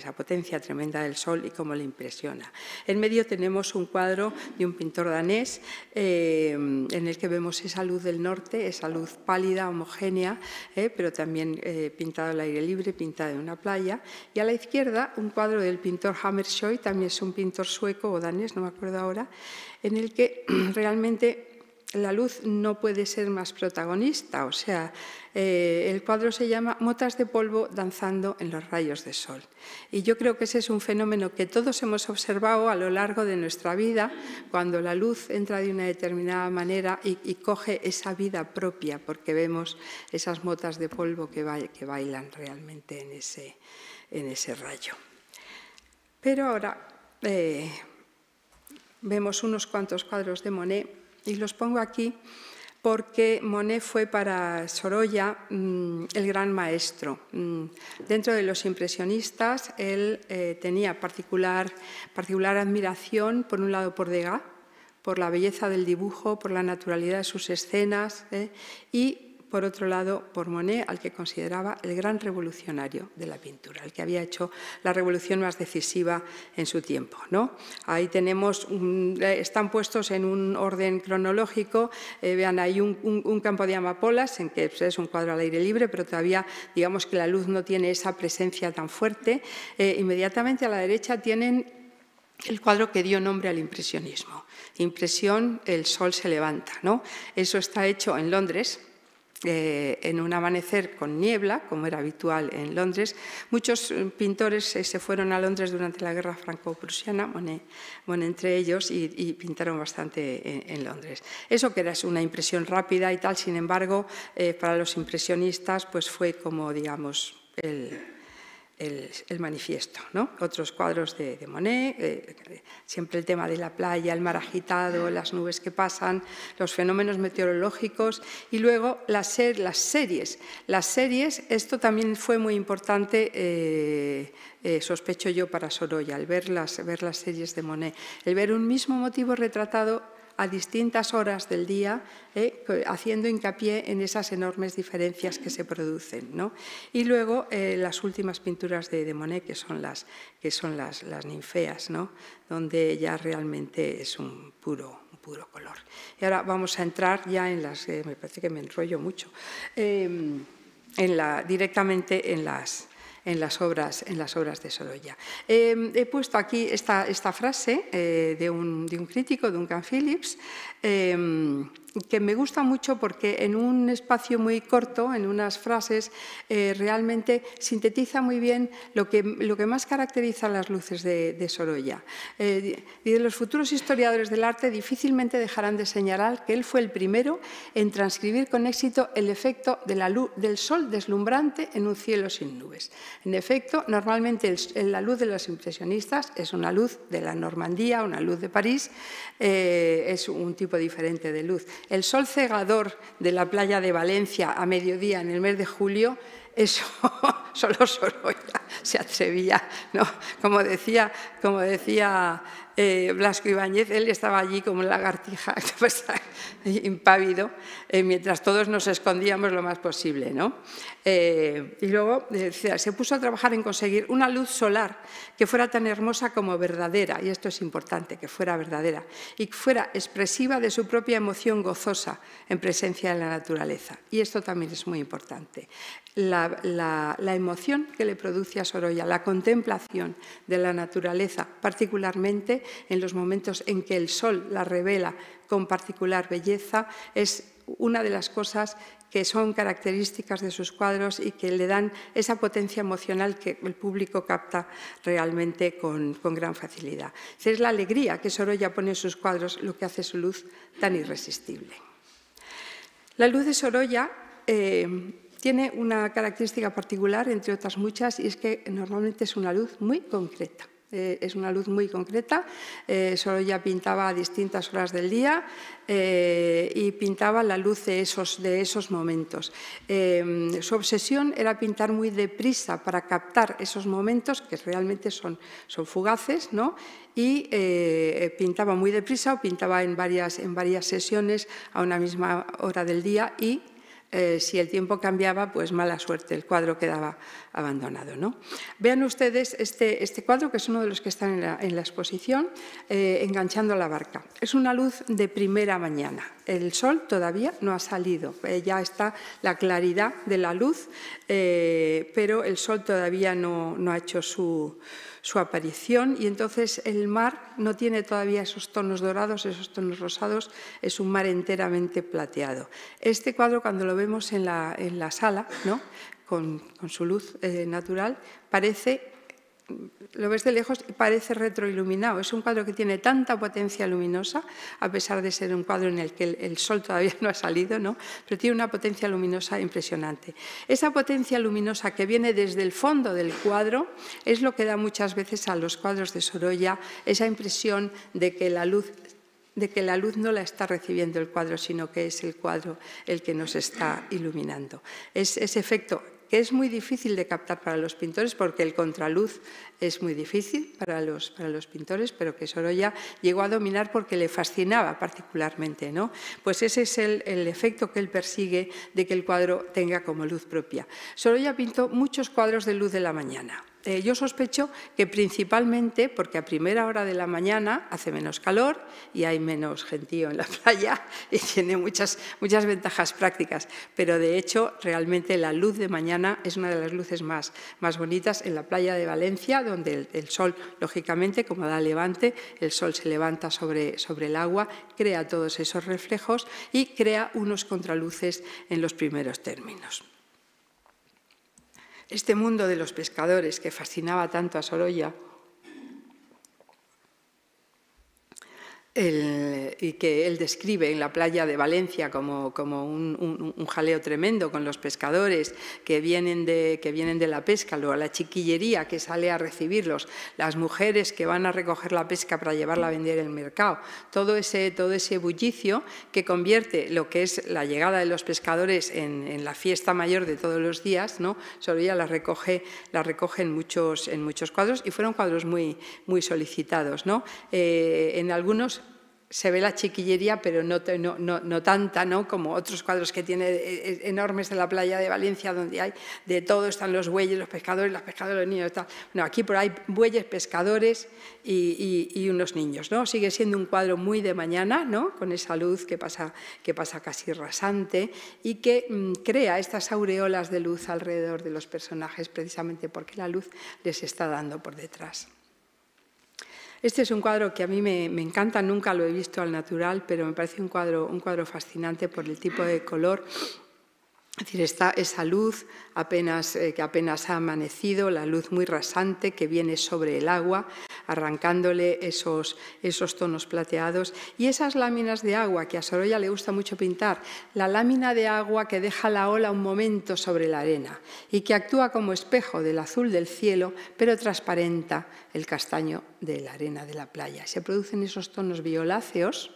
sol y cómo le impresiona. En medio tenemos un cuadro de un pintor danés eh, en el que vemos esa luz del norte, esa luz pálida, homogénea, eh, pero también eh, pintada al aire libre, pintada en una playa. Y a la izquierda un cuadro del pintor Hammershoy, también es un pintor sueco o danés, no me acuerdo ahora, en el que realmente la luz no puede ser más protagonista. O sea, eh, el cuadro se llama Motas de polvo danzando en los rayos de sol. Y yo creo que ese es un fenómeno que todos hemos observado a lo largo de nuestra vida, cuando la luz entra de una determinada manera y, coge esa vida propia, porque vemos esas motas de polvo que, bailan realmente en ese, rayo. Pero ahora eh, vemos unos cuantos cuadros de Monet y los pongo aquí porque Monet fue para Sorolla mm, el gran maestro. Mm, dentro de los impresionistas, él eh, tenía particular, admiración, por un lado, por Degas, por la belleza del dibujo, por la naturalidad de sus escenas, eh, y por otro lado, por Monet, al que consideraba el gran revolucionario de la pintura, el que había hecho la revolución más decisiva en su tiempo. ¿no? Ahí tenemos, eh, están puestos en un orden cronológico, eh, vean ahí un, campo de amapolas, en que pues, es un cuadro al aire libre, pero todavía digamos que la luz no tiene esa presencia tan fuerte. Eh, inmediatamente a la derecha tienen el cuadro que dio nombre al impresionismo. Impresión, el sol se levanta. ¿no? Eso está hecho en Londres, eh, en un amanecer con niebla, como era habitual en Londres. Muchos eh, pintores eh, se fueron a Londres durante la guerra franco-prusiana, entre ellos, y, pintaron bastante en, Londres. Eso que era una impresión rápida y tal, sin embargo, para los impresionistas pues fue como, digamos, el, el, manifiesto. ¿no? Otros cuadros de, Monet, eh, siempre el tema de la playa, el mar agitado, las nubes que pasan, los fenómenos meteorológicos y luego las, series. Las series, esto también fue muy importante, eh, eh, sospecho yo, para Sorolla, al ver las series de Monet, el ver un mismo motivo retratado a distintas horas del día, eh, haciendo hincapié en esas enormes diferencias que se producen. Y luego eh, las últimas pinturas de, Monet, que son las, que son las, las ninfeas, ¿no? donde ya realmente es un puro, puro color. Y ahora vamos a entrar ya en las, eh, me parece que me enrollo mucho, em, en la, directamente en las, en las obras, en las obras de Sorolla. Eh, he puesto aquí esta, esta frase eh, de, un, de, un, crítico, Duncan Phillips, Em, que me gusta mucho porque en un espacio muy corto, en unas frases, eh, realmente sintetiza muy bien lo que, lo que más caracteriza las luces de, Sorolla. Eh, y los futuros historiadores del arte difícilmente dejarán de señalar que él fue el primero en transcribir con éxito el efecto de la luz, del sol deslumbrante en un cielo sin nubes. En efecto, normalmente la luz de los impresionistas es una luz de la Normandía, una luz de París, eh, es un tipo diferente de luz. El sol cegador de la playa de Valencia a mediodía en el mes de julio, eso solo se atrevía. ¿no? Como decía, como decía eh, Blasco Ibáñez, él estaba allí como lagartija, impávido, eh, mientras todos nos escondíamos lo más posible. ¿no? Eh, y luego se puso a trabajar en conseguir una luz solar que fuera tan hermosa como verdadera, y esto es importante, que fuera verdadera, y que fuera expresiva de su propia emoción gozosa en presencia de la naturaleza. Y esto también es muy importante. La, la emoción que le produce a Sorolla, la contemplación de la naturaleza, particularmente en los momentos en que el sol la revela con particular belleza, es una de las cosas que son características de sus cuadros y que le dan esa potencia emocional que el público capta realmente con, gran facilidad. Es la alegría que Sorolla pone en sus cuadros lo que hace su luz tan irresistible. La luz de Sorolla eh, tiene una característica particular, entre otras muchas, y es que normalmente es una luz muy concreta. Eh, es una luz muy concreta, eh, solo ya pintaba a distintas horas del día eh, y pintaba la luz de esos, momentos. Em, su obsesión era pintar muy deprisa para captar esos momentos que realmente son, fugaces ¿no? y pintaba muy deprisa o pintaba en varias, sesiones a una misma hora del día y si el tiempo cambiaba, pues mala suerte, el cuadro quedaba abandonado. ¿no? Vean ustedes este, este, cuadro, que es uno de los que están en la, exposición, eh, enganchando la barca. Es una luz de primera mañana. El sol todavía no ha salido, eh, ya está la claridad de la luz, eh, pero el sol todavía no, no ha hecho su, aparición y entonces el mar no tiene todavía esos tonos dorados, esos tonos rosados, es un mar enteramente plateado. Este cuadro cuando lo vemos en la, en la sala, ¿no? con, su luz eh, natural, parece, lo ves de lejos, parece retroiluminado. Es un cuadro que tiene tanta potencia luminosa, a pesar de ser un cuadro en el que el, sol todavía no ha salido, ¿no? pero tiene una potencia luminosa impresionante. Esa potencia luminosa que viene desde el fondo del cuadro es lo que da muchas veces a los cuadros de Sorolla esa impresión de que la luz de que la luz no la está recibiendo el cuadro, sino que es el cuadro el que nos está iluminando. Es ese efecto que es muy difícil de captar para los pintores porque el contraluz es muy difícil para los, para los pintores, pero que Sorolla llegó a dominar porque le fascinaba particularmente. ¿no? Pues ese es el, el efecto que él persigue de que el cuadro tenga como luz propia. Sorolla pintó muchos cuadros de luz de la mañana eh, yo sospecho que principalmente porque a primera hora de la mañana hace menos calor y hay menos gentío en la playa y tiene muchas, ventajas prácticas, pero de hecho realmente la luz de mañana es una de las luces más, bonitas en la playa de Valencia, donde el, sol, lógicamente, como da levante, el sol se levanta sobre, sobre el agua, crea todos esos reflejos y crea unos contraluces en los primeros términos. Este mundo de los pescadores que fascinaba tanto a Sorolla y que él describe en la playa de Valencia como, como un, jaleo tremendo con los pescadores que vienen, de, que vienen de la pesca, luego la chiquillería que sale a recibirlos, las mujeres que van a recoger la pesca para llevarla a vender en el mercado, todo ese, todo ese bullicio que convierte lo que es la llegada de los pescadores en, la fiesta mayor de todos los días, ¿no? sobre la recoge, la recoge en, muchos, en muchos cuadros y fueron cuadros muy, muy solicitados. ¿no? Eh, en algunos se ve la chiquillería, pero no, no, tanta, ¿no? Como otros cuadros que tiene eh, eh, enormes en la playa de Valencia, donde hay de todo, están los bueyes, los pescadores, las pescadoras, los niños, tal. aquí por ahí bueyes, pescadores y, unos niños, ¿no? Sigue siendo un cuadro muy de mañana, ¿no? Con esa luz que pasa, que pasa casi rasante y que mm, crea estas aureolas de luz alrededor de los personajes, precisamente porque la luz les está dando por detrás. Este es un cuadro que a mí me, encanta, nunca lo he visto al natural, pero me parece un cuadro, un cuadro fascinante por el tipo de color es decir, está esa luz apenas, eh, que apenas ha amanecido, la luz muy rasante que viene sobre el agua, arrancándole esos, esos tonos plateados. Y esas láminas de agua que a Sorolla le gusta mucho pintar, la lámina de agua que deja la ola un momento sobre la arena y que actúa como espejo del azul del cielo, pero transparenta el castaño de la arena de la playa. Se producen esos tonos violáceos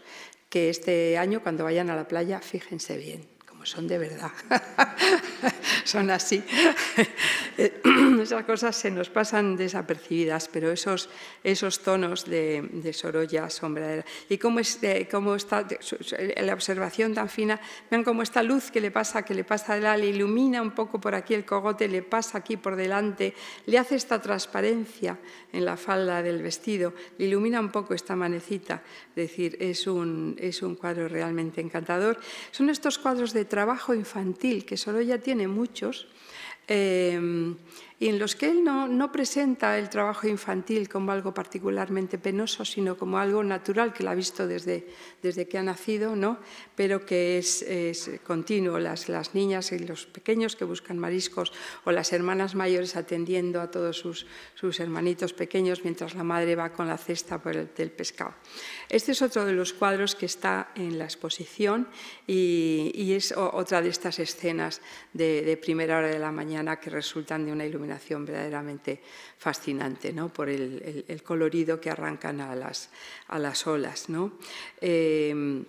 que este año, cuando vayan a la playa, fíjense bien son de verdad, son así. Esas cosas se nos pasan desapercibidas, pero esos, esos tonos de, Sorolla, sombra. Y cómo, es, eh, cómo está la observación tan fina, vean cómo esta luz que le pasa, que le pasa de la, le ilumina un poco por aquí el cogote, le pasa aquí por delante, le hace esta transparencia en la falda del vestido, le ilumina un poco esta manecita. Es decir, es un, es un cuadro realmente encantador. Son estos cuadros de trabajo infantil, que solo ya tiene muchos, eh, y en los que él no, presenta el trabajo infantil como algo particularmente penoso, sino como algo natural que la ha visto desde, desde que ha nacido, ¿no? pero que es, continuo. Las, las, niñas y los pequeños que buscan mariscos o las hermanas mayores atendiendo a todos sus, sus hermanitos pequeños mientras la madre va con la cesta por el, del pescado. Este es otro de los cuadros que está en la exposición y, y es otra de estas escenas de, de primera hora de la mañana que resultan de una iluminación verdaderamente fascinante, ¿no? por el, colorido que arrancan a las, a las olas. ¿no? Eh,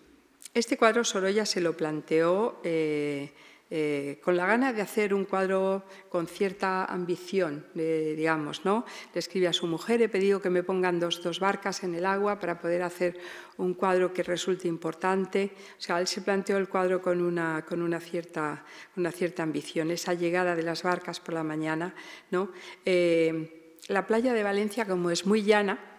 este cuadro Sorolla se lo planteó eh, eh, con la gana de hacer un cuadro con cierta ambición, digamos, ¿no? Le escribe a su mujer, he pedido que me pongan dos, barcas en el agua para poder hacer un cuadro que resulte importante. O sea, él se planteó el cuadro con una, con una, cierta, una cierta ambición, esa llegada de las barcas por la mañana, ¿no? Eh, la playa de Valencia, como es muy llana,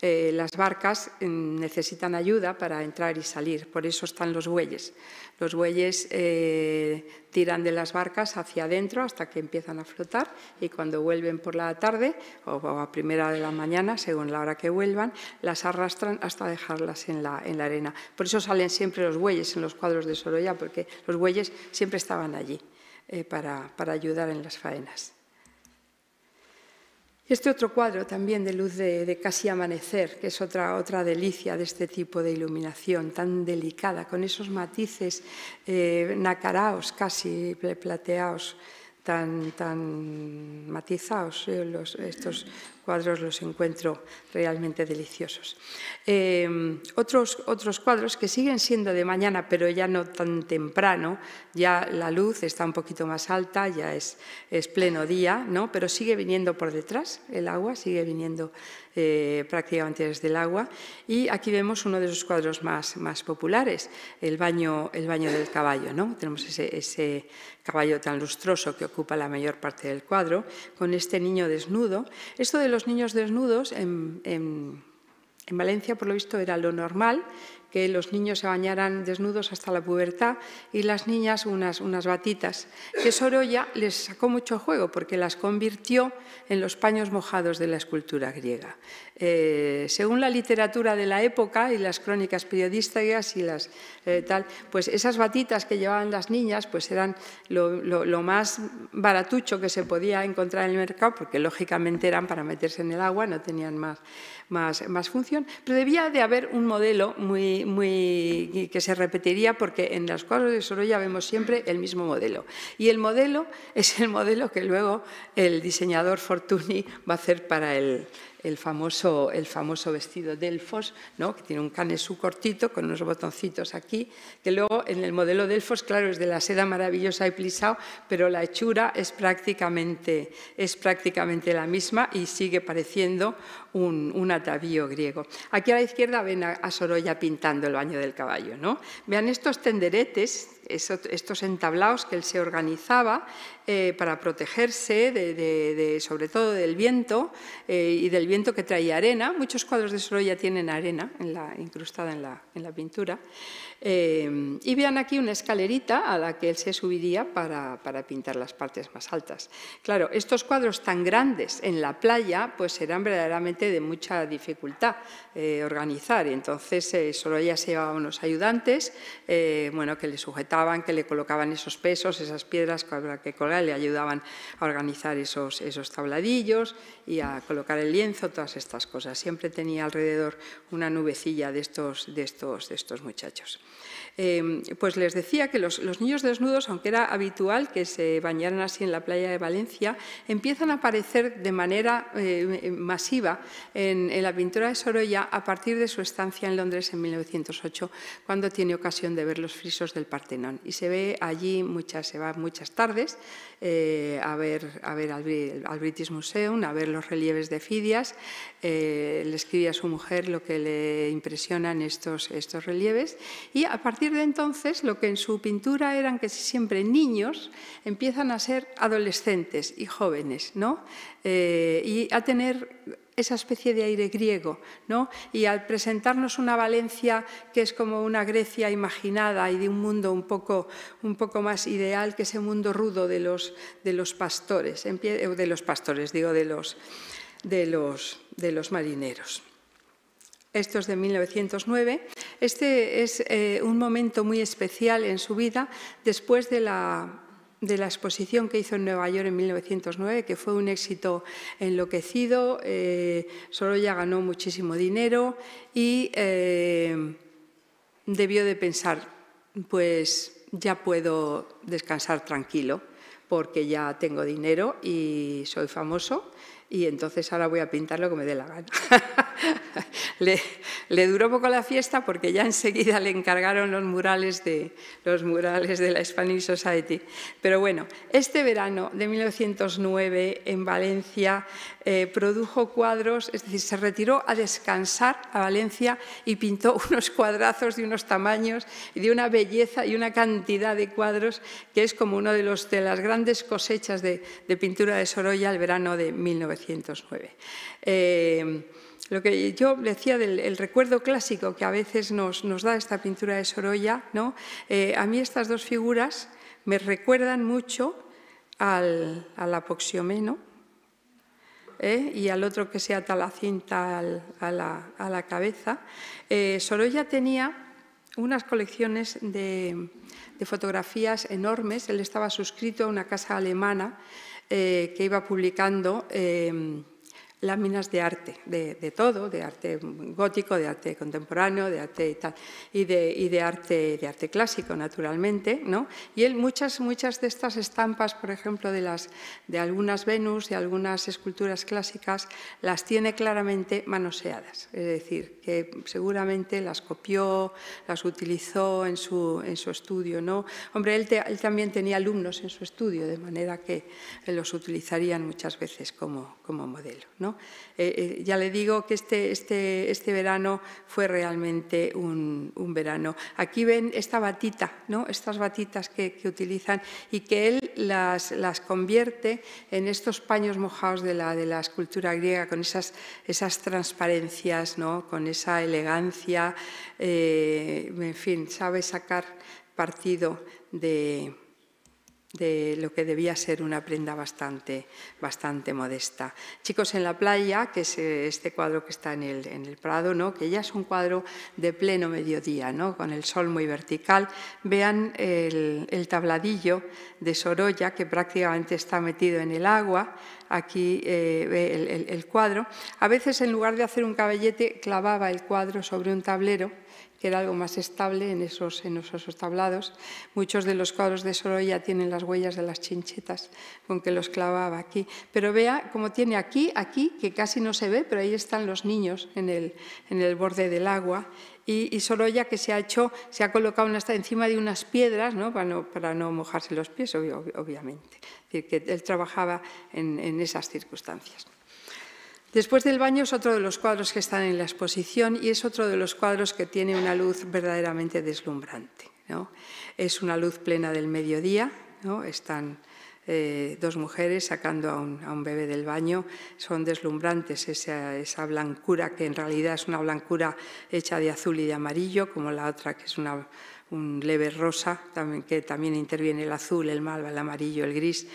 eh, las barcas mm, necesitan ayuda para entrar y salir, por eso están los bueyes. Los bueyes eh, tiran de las barcas hacia adentro hasta que empiezan a flotar y cuando vuelven por la tarde o, a primera de la mañana, según la hora que vuelvan, las arrastran hasta dejarlas en la, arena. Por eso salen siempre los bueyes en los cuadros de Sorolla, porque los bueyes siempre estaban allí eh, para ayudar en las faenas este otro cuadro también de luz de, casi amanecer, que es otra, otra delicia de este tipo de iluminación tan delicada, con esos matices eh, nacaraos, casi plateados, tan, tan matizados, eh, estos cuadros los encuentro realmente deliciosos. Em, otros, otros cuadros que siguen siendo de mañana, pero ya no tan temprano, ya la luz está un poquito más alta, ya es, es pleno día, ¿no? pero sigue viniendo por detrás el agua, sigue viniendo eh, prácticamente desde el agua. Y aquí vemos uno de esos cuadros más, más populares, el baño, el baño del caballo. ¿no? Tenemos ese, ese caballo tan lustroso que ocupa la mayor parte del cuadro, con este niño desnudo. Esto de los niños desnudos en, en en Valencia, por lo visto, era lo normal que los niños se bañaran desnudos hasta la pubertad y las niñas unas, unas batitas, que Sorolla les sacó mucho juego porque las convirtió en los paños mojados de la escultura griega. Eh, según la literatura de la época y las crónicas periodísticas y las eh, tal, pues esas batitas que llevaban las niñas pues eran lo, lo, más baratucho que se podía encontrar en el mercado porque lógicamente eran para meterse en el agua, no tenían más más, función, pero debía de haber un modelo muy, muy, que se repetiría porque en las cuadros de Sorolla vemos siempre el mismo modelo. Y el modelo es el modelo que luego el diseñador Fortuny va a hacer para el, famoso, el famoso vestido Delfos, ¿no? que tiene un canesú cortito con unos botoncitos aquí, que luego en el modelo Delfos, claro, es de la seda maravillosa y plisado, pero la hechura es prácticamente, es prácticamente la misma y sigue pareciendo un, atavío griego. Aquí a la izquierda ven a, Sorolla pintando el baño del caballo. ¿no? Vean estos tenderetes, estos entablados que él se organizaba eh, para protegerse, de, sobre todo del viento eh, y del viento que traía arena. Muchos cuadros de Sorolla tienen arena en la, incrustada en la pintura. Em, y vean aquí una escalerita a la que él se subiría para, pintar las partes más altas. Claro, estos cuadros tan grandes en la playa pues eran verdaderamente de mucha dificultad eh, organizar. Entonces, eh, solo ella se llevaba unos ayudantes eh, bueno, que le sujetaban, que le colocaban esos pesos, esas piedras que colgar, le ayudaban a organizar esos, tabladillos y a colocar el lienzo, todas estas cosas. Siempre tenía alrededor una nubecilla de estos muchachos. Em, pues les decía que los, niños desnudos, aunque era habitual que se bañaran así en la playa de Valencia, empiezan a aparecer de manera em, em, masiva en, la pintura de Sorolla a partir de su estancia en Londres en 1908, cuando tiene ocasión de ver los frisos del Partenón. Y se ve allí muchas, se va muchas tardes eh, a ver, al, British Museum, a ver los relieves de Fidias. Eh, le escribe a su mujer lo que le impresionan estos, estos relieves y a partir de entonces, lo que en su pintura eran que siempre niños, empiezan a ser adolescentes y jóvenes, ¿no? Eh, y a tener esa especie de aire griego, ¿no? Y al presentarnos una Valencia que es como una Grecia imaginada y de un mundo un poco, más ideal que ese mundo rudo de los, pastores, de los pastores, de los marineros esto es de 1909. Este es eh, un momento muy especial en su vida después de la exposición que hizo en Nueva York en 1909, que fue un éxito enloquecido, eh, solo ya ganó muchísimo dinero y eh, debió de pensar, pues ya puedo descansar tranquilo porque ya tengo dinero y soy famoso y entonces ahora voy a pintarlo lo que me dé la gana. le, duró poco la fiesta porque ya enseguida le encargaron los murales, de, los murales de la Spanish Society. Pero bueno, este verano de 1909 en Valencia eh, produjo cuadros, es decir, se retiró a descansar a Valencia y pintó unos cuadrazos de unos tamaños y de una belleza y una cantidad de cuadros que es como una de, los, de las grandes cosechas de, de pintura de Sorolla el verano de 1909. Eh, lo que yo decía del recuerdo clásico que a veces nos, da esta pintura de Sorolla, ¿no? Eh, a mí estas dos figuras me recuerdan mucho al, apoxiomeno ¿eh? y al otro que se ata la cinta a, la, cabeza. Sorolla tenía unas colecciones de fotografías enormes, él estaba suscrito a una casa alemana eh, que iba publicando. Eh, láminas de arte, de, todo, de arte gótico, de arte contemporáneo, de arte y, de, arte, clásico, naturalmente, ¿no? Y él, muchas, muchas de estas estampas, por ejemplo, de, algunas Venus, de algunas esculturas clásicas, las tiene claramente manoseadas, es decir, que seguramente las copió, las utilizó en su, estudio, ¿no? Hombre, él, también tenía alumnos en su estudio, de manera que los utilizarían muchas veces como, como modelo, eh, eh, ya le digo que este, este, este verano fue realmente un, verano. Aquí ven esta batita, ¿no? estas batitas que, utilizan y que él las, las, convierte en estos paños mojados de la, de la escultura griega con esas, esas transparencias, ¿no? con esa elegancia, eh, en fin, sabe sacar partido de de lo que debía ser una prenda bastante, bastante modesta. Chicos en la playa, que es eh, este cuadro que está en el, Prado, ¿no? que ya es un cuadro de pleno mediodía, ¿no? con el sol muy vertical. Vean el, tabladillo de Sorolla, que prácticamente está metido en el agua, aquí eh, ve el, cuadro. A veces, en lugar de hacer un cabellete, clavaba el cuadro sobre un tablero que era algo más estable en esos, en esos tablados. Muchos de los cuadros de Sorolla tienen las huellas de las chinchetas con que los clavaba aquí. Pero vea cómo tiene aquí, aquí, que casi no se ve, pero ahí están los niños en el, borde del agua. Y, y, Sorolla que se ha hecho, se ha colocado una, encima de unas piedras, ¿no? Para, no, para no mojarse los pies, obviamente. decir, que él trabajaba en, en esas circunstancias. Después del baño es otro de los cuadros que están en la exposición y es otro de los cuadros que tiene una luz verdaderamente deslumbrante. Es una luz plena del mediodía, están eh, dos mujeres sacando a un, bebé del baño, son deslumbrantes esa, blancura que en realidad es una blancura hecha de azul y de amarillo, como la otra que es un leve rosa, también, que también interviene el azul, el malva, el amarillo, el gris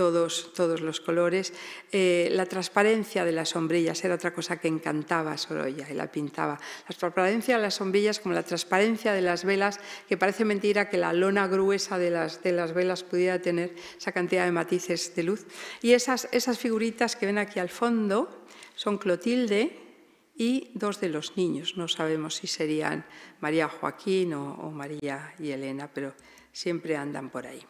todos, los colores. Eh, la transparencia de las sombrillas era otra cosa que encantaba a Sorolla y la pintaba. La transparencia de las sombrillas como la transparencia de las velas, que parece mentira que la lona gruesa de las, velas pudiera tener esa cantidad de matices de luz. Y esas, esas figuritas que ven aquí al fondo son Clotilde, y dos de los niños. No sabemos si serían María Joaquín o, María y Elena, pero siempre andan por ahí.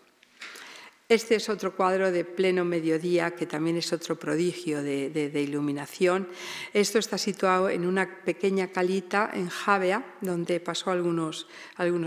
Este es otro cuadro de pleno mediodía, que también es otro prodigio de, iluminación. Esto está situado en una pequeña calita en Javea, donde pasó algunos,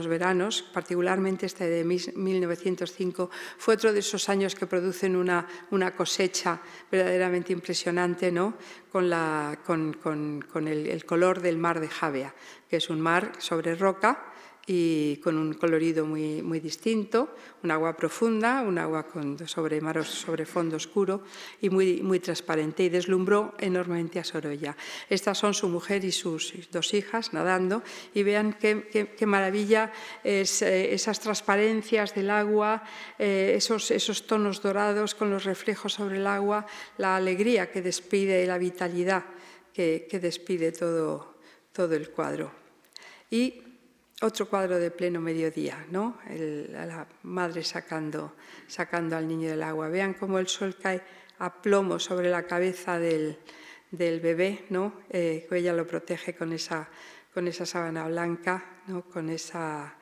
veranos, particularmente este de 1905. Fue otro de esos años que producen una, cosecha verdaderamente impresionante, ¿no? con, el, color del mar de Javea, que es un mar sobre roca y con un colorido muy, muy distinto, un agua profunda, un agua con sobre, sobre fondo oscuro y muy, muy transparente y deslumbró enormemente a Sorolla. Estas son su mujer y sus dos hijas nadando y vean qué, qué, maravilla es, eh, esas transparencias del agua, eh, esos, esos tonos dorados con los reflejos sobre el agua, la alegría que despide, la vitalidad que, que despide todo, todo el cuadro. Y otro cuadro de pleno mediodía, ¿no? la madre sacando, sacando al niño del agua. Vean cómo el sol cae a plomo sobre la cabeza del, bebé, ¿no? Eh, ella lo protege con esa, con esa sábana blanca, con, esa,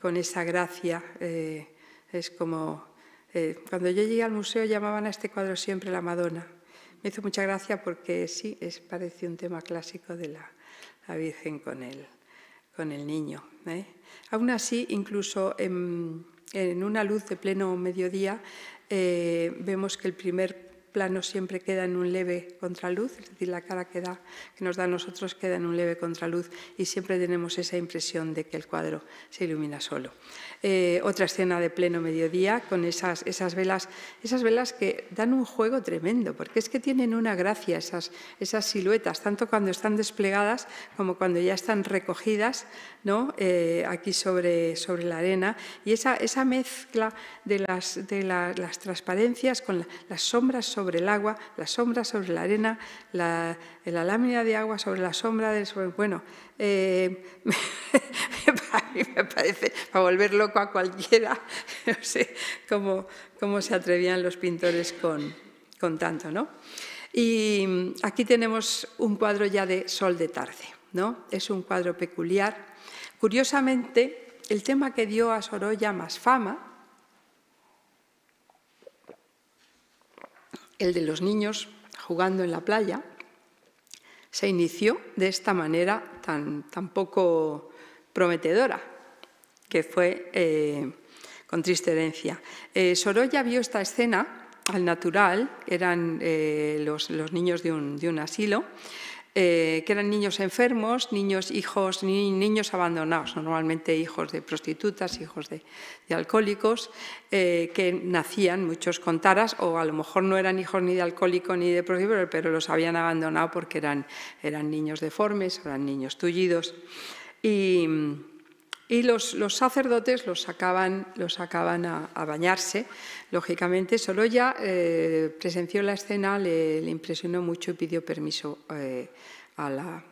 con esa gracia. Eh, es como. Eh, cuando yo llegué al museo llamaban a este cuadro siempre la Madonna. Me hizo mucha gracia porque sí, es, parece un tema clásico de la, Virgen con con el niño. ¿eh? Aún así, incluso en, una luz de pleno mediodía, eh, vemos que el primer plano siempre queda en un leve contraluz, es decir, la cara que, que nos da a nosotros queda en un leve contraluz y siempre tenemos esa impresión de que el cuadro se ilumina solo. Eh, otra escena de pleno mediodía con esas, esas, velas, esas velas que dan un juego tremendo, porque es que tienen una gracia esas, esas siluetas, tanto cuando están desplegadas como cuando ya están recogidas ¿no? Eh, aquí sobre, sobre la arena. Y esa, esa mezcla de las, de las transparencias con las sombras sobre sobre el agua, la sombra sobre la arena, la, lámina de agua sobre la sombra del sol. Bueno, eh, a mí me parece para volver loco a cualquiera, no sé cómo, se atrevían los pintores con, con tanto, ¿no? Y aquí tenemos un cuadro ya de sol de tarde, ¿no? Es un cuadro peculiar. Curiosamente, el tema que dio a Sorolla más fama, el de los niños jugando en la playa, se inició de esta manera tan, poco prometedora, que fue eh, con triste herencia. Eh, Sorolla vio esta escena al natural, eran eh, los, niños de un asilo, eh, que eran niños enfermos, niños, hijos, niños abandonados, normalmente hijos de prostitutas, hijos de, alcohólicos, eh, que nacían muchos con taras, o a lo mejor no eran hijos ni de alcohólico ni de prostituta, pero los habían abandonado porque eran, eran niños deformes, eran niños tullidos. Y y los, sacerdotes los sacaban, los sacaban a, bañarse. Lógicamente, solo ya eh, presenció la escena, le, impresionó mucho y pidió permiso eh, a,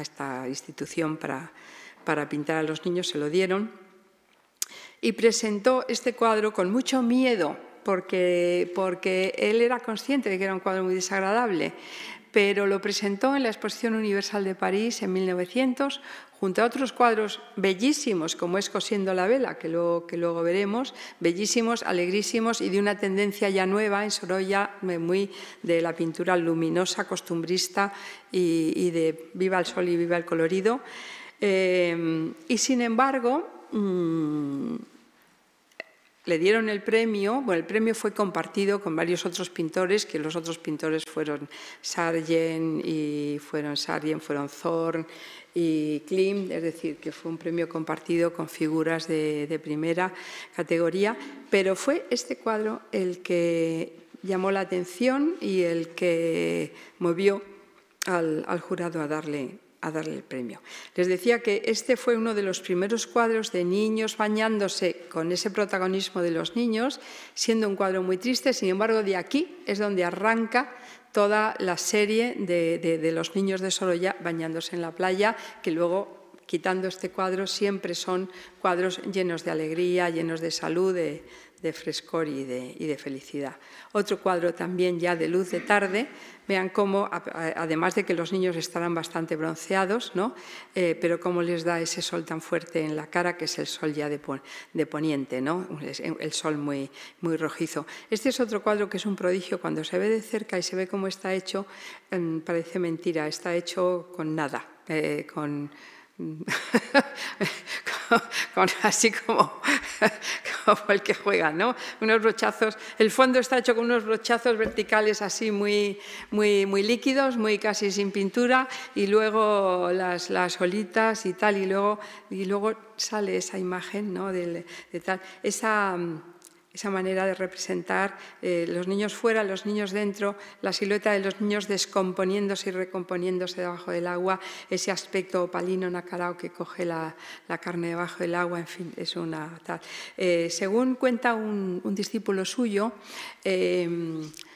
esta institución para, pintar a los niños. Se lo dieron. Y presentó este cuadro con mucho miedo, porque, él era consciente de que era un cuadro muy desagradable pero lo presentó en la Exposición Universal de París en 1900, junto a otros cuadros bellísimos, como es Cosiendo la Vela, que luego, que luego veremos, bellísimos, alegrísimos y de una tendencia ya nueva en Sorolla, eh, muy de la pintura luminosa, costumbrista y, de viva el sol y viva el colorido. Eh, y sin embargo, mm, le dieron el premio, bueno, el premio fue compartido con varios otros pintores, que los otros pintores fueron Sargent, y fueron Sargent, fueron Thorn y Klim, es decir, que fue un premio compartido con figuras de, primera categoría, pero fue este cuadro el que llamó la atención y el que movió al, al jurado a darle a darle el premio. Les decía que este fue uno de los primeros cuadros de niños bañándose con ese protagonismo de los niños, siendo un cuadro muy triste, sin embargo de aquí es donde arranca toda la serie de, los niños de Sorolla bañándose en la playa, que luego, quitando este cuadro, siempre son cuadros llenos de alegría, llenos de salud, de, de frescor y de, y de, felicidad. Otro cuadro también ya de luz de tarde, vean cómo, además de que los niños estarán bastante bronceados, ¿no? Eh, pero cómo les da ese sol tan fuerte en la cara, que es el sol ya de, poniente, ¿no? el sol muy, muy rojizo. Este es otro cuadro que es un prodigio, cuando se ve de cerca y se ve cómo está hecho, em, parece mentira, está hecho con nada, eh, con así como, el que juega, ¿no? Unos brochazos. El fondo está hecho con unos brochazos verticales así muy, muy, muy líquidos, muy casi sin pintura, y luego las, las olitas y tal, y luego, y luego sale esa imagen, ¿no? de tal. Esa. Mm, esa manera de representar eh, los niños fuera, los niños dentro, la silueta de los niños descomponiéndose y recomponiéndose debajo del agua, ese aspecto opalino nacarao que coge la, carne debajo del agua, en fin, es una tal. Eh, según cuenta un, discípulo suyo, eh,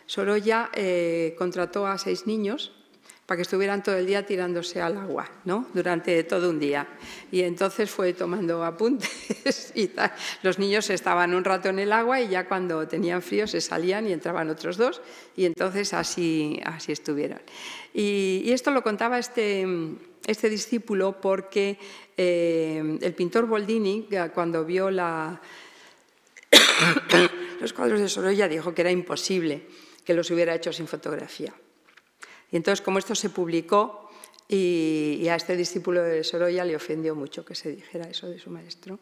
Sorolla eh, contrató a seis niños para que estuvieran todo el día tirándose al agua, ¿no? Durante todo un día. Y entonces fue tomando apuntes y Los niños estaban un rato en el agua y ya cuando tenían frío se salían y entraban otros dos y entonces así, así estuvieron. Y, esto lo contaba este, este discípulo porque eh, el pintor Boldini, eh, cuando vio los cuadros de Sorolla, dijo que era imposible que los hubiera hecho sin fotografía. Y entonces, como esto se publicó, y, a este discípulo de Sorolla le ofendió mucho que se dijera eso de su maestro,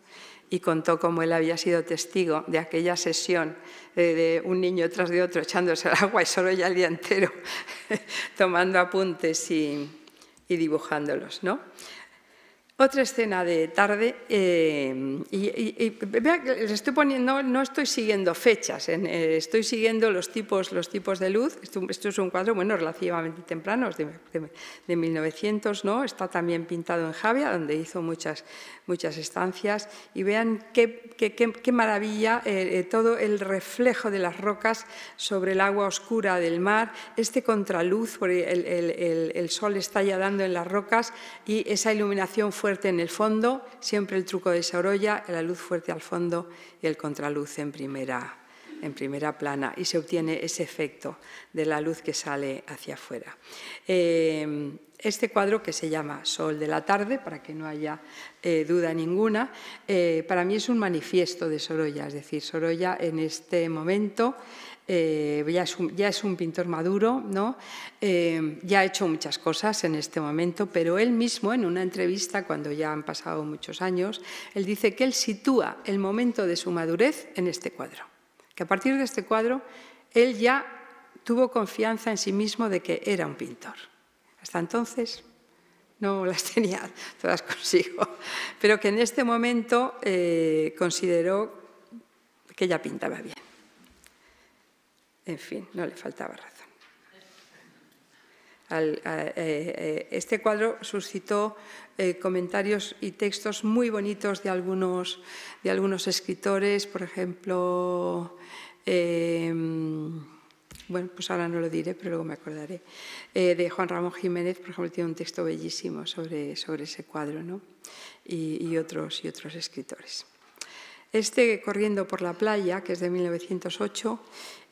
y contó cómo él había sido testigo de aquella sesión de un niño tras de otro echándose al agua y Sorolla el día entero tomando apuntes y, y dibujándolos. ¿no? Otra escena de tarde, eh, y, y, estoy poniendo, no estoy siguiendo fechas, eh, estoy siguiendo los tipos, los tipos de luz. Esto, es un cuadro bueno, relativamente temprano, de, 1900, ¿no? está también pintado en Javia, donde hizo muchas, muchas estancias, y vean qué, maravilla eh, eh, todo el reflejo de las rocas sobre el agua oscura del mar, este contraluz, el, sol está ya dando en las rocas y esa iluminación fuerte en el fondo, siempre el truco de Sorolla, la luz fuerte al fondo y el contraluz en primera en primera plana y se obtiene ese efecto de la luz que sale hacia afuera. Eh, este cuadro que se llama Sol de la tarde, para que no haya eh, duda ninguna, eh, para mí es un manifiesto de Sorolla, es decir, Sorolla en este momento eh, ya, es un, ya, es un, pintor maduro, ¿no? ya ha hecho muchas cosas en este momento, pero él mismo en una entrevista, cuando ya han pasado muchos años, él dice que él sitúa el momento de su madurez en este cuadro, que a partir de este cuadro él ya tuvo confianza en sí mismo de que era un pintor. Hasta entonces no las tenía todas consigo, pero que en este momento eh, consideró que ya pintaba bien. En fin, no le faltaba razón. Eh, eh, este cuadro suscitó comentarios y textos muy bonitos de algunos, de algunos escritores, por ejemplo, em, bueno, pues ahora no lo diré, pero luego me acordaré, eh, de Juan Ramón Jiménez, por ejemplo, tiene un texto bellísimo sobre, ese cuadro ¿no? y, otros, y otros escritores. Este Corriendo por la playa, que es de 1908,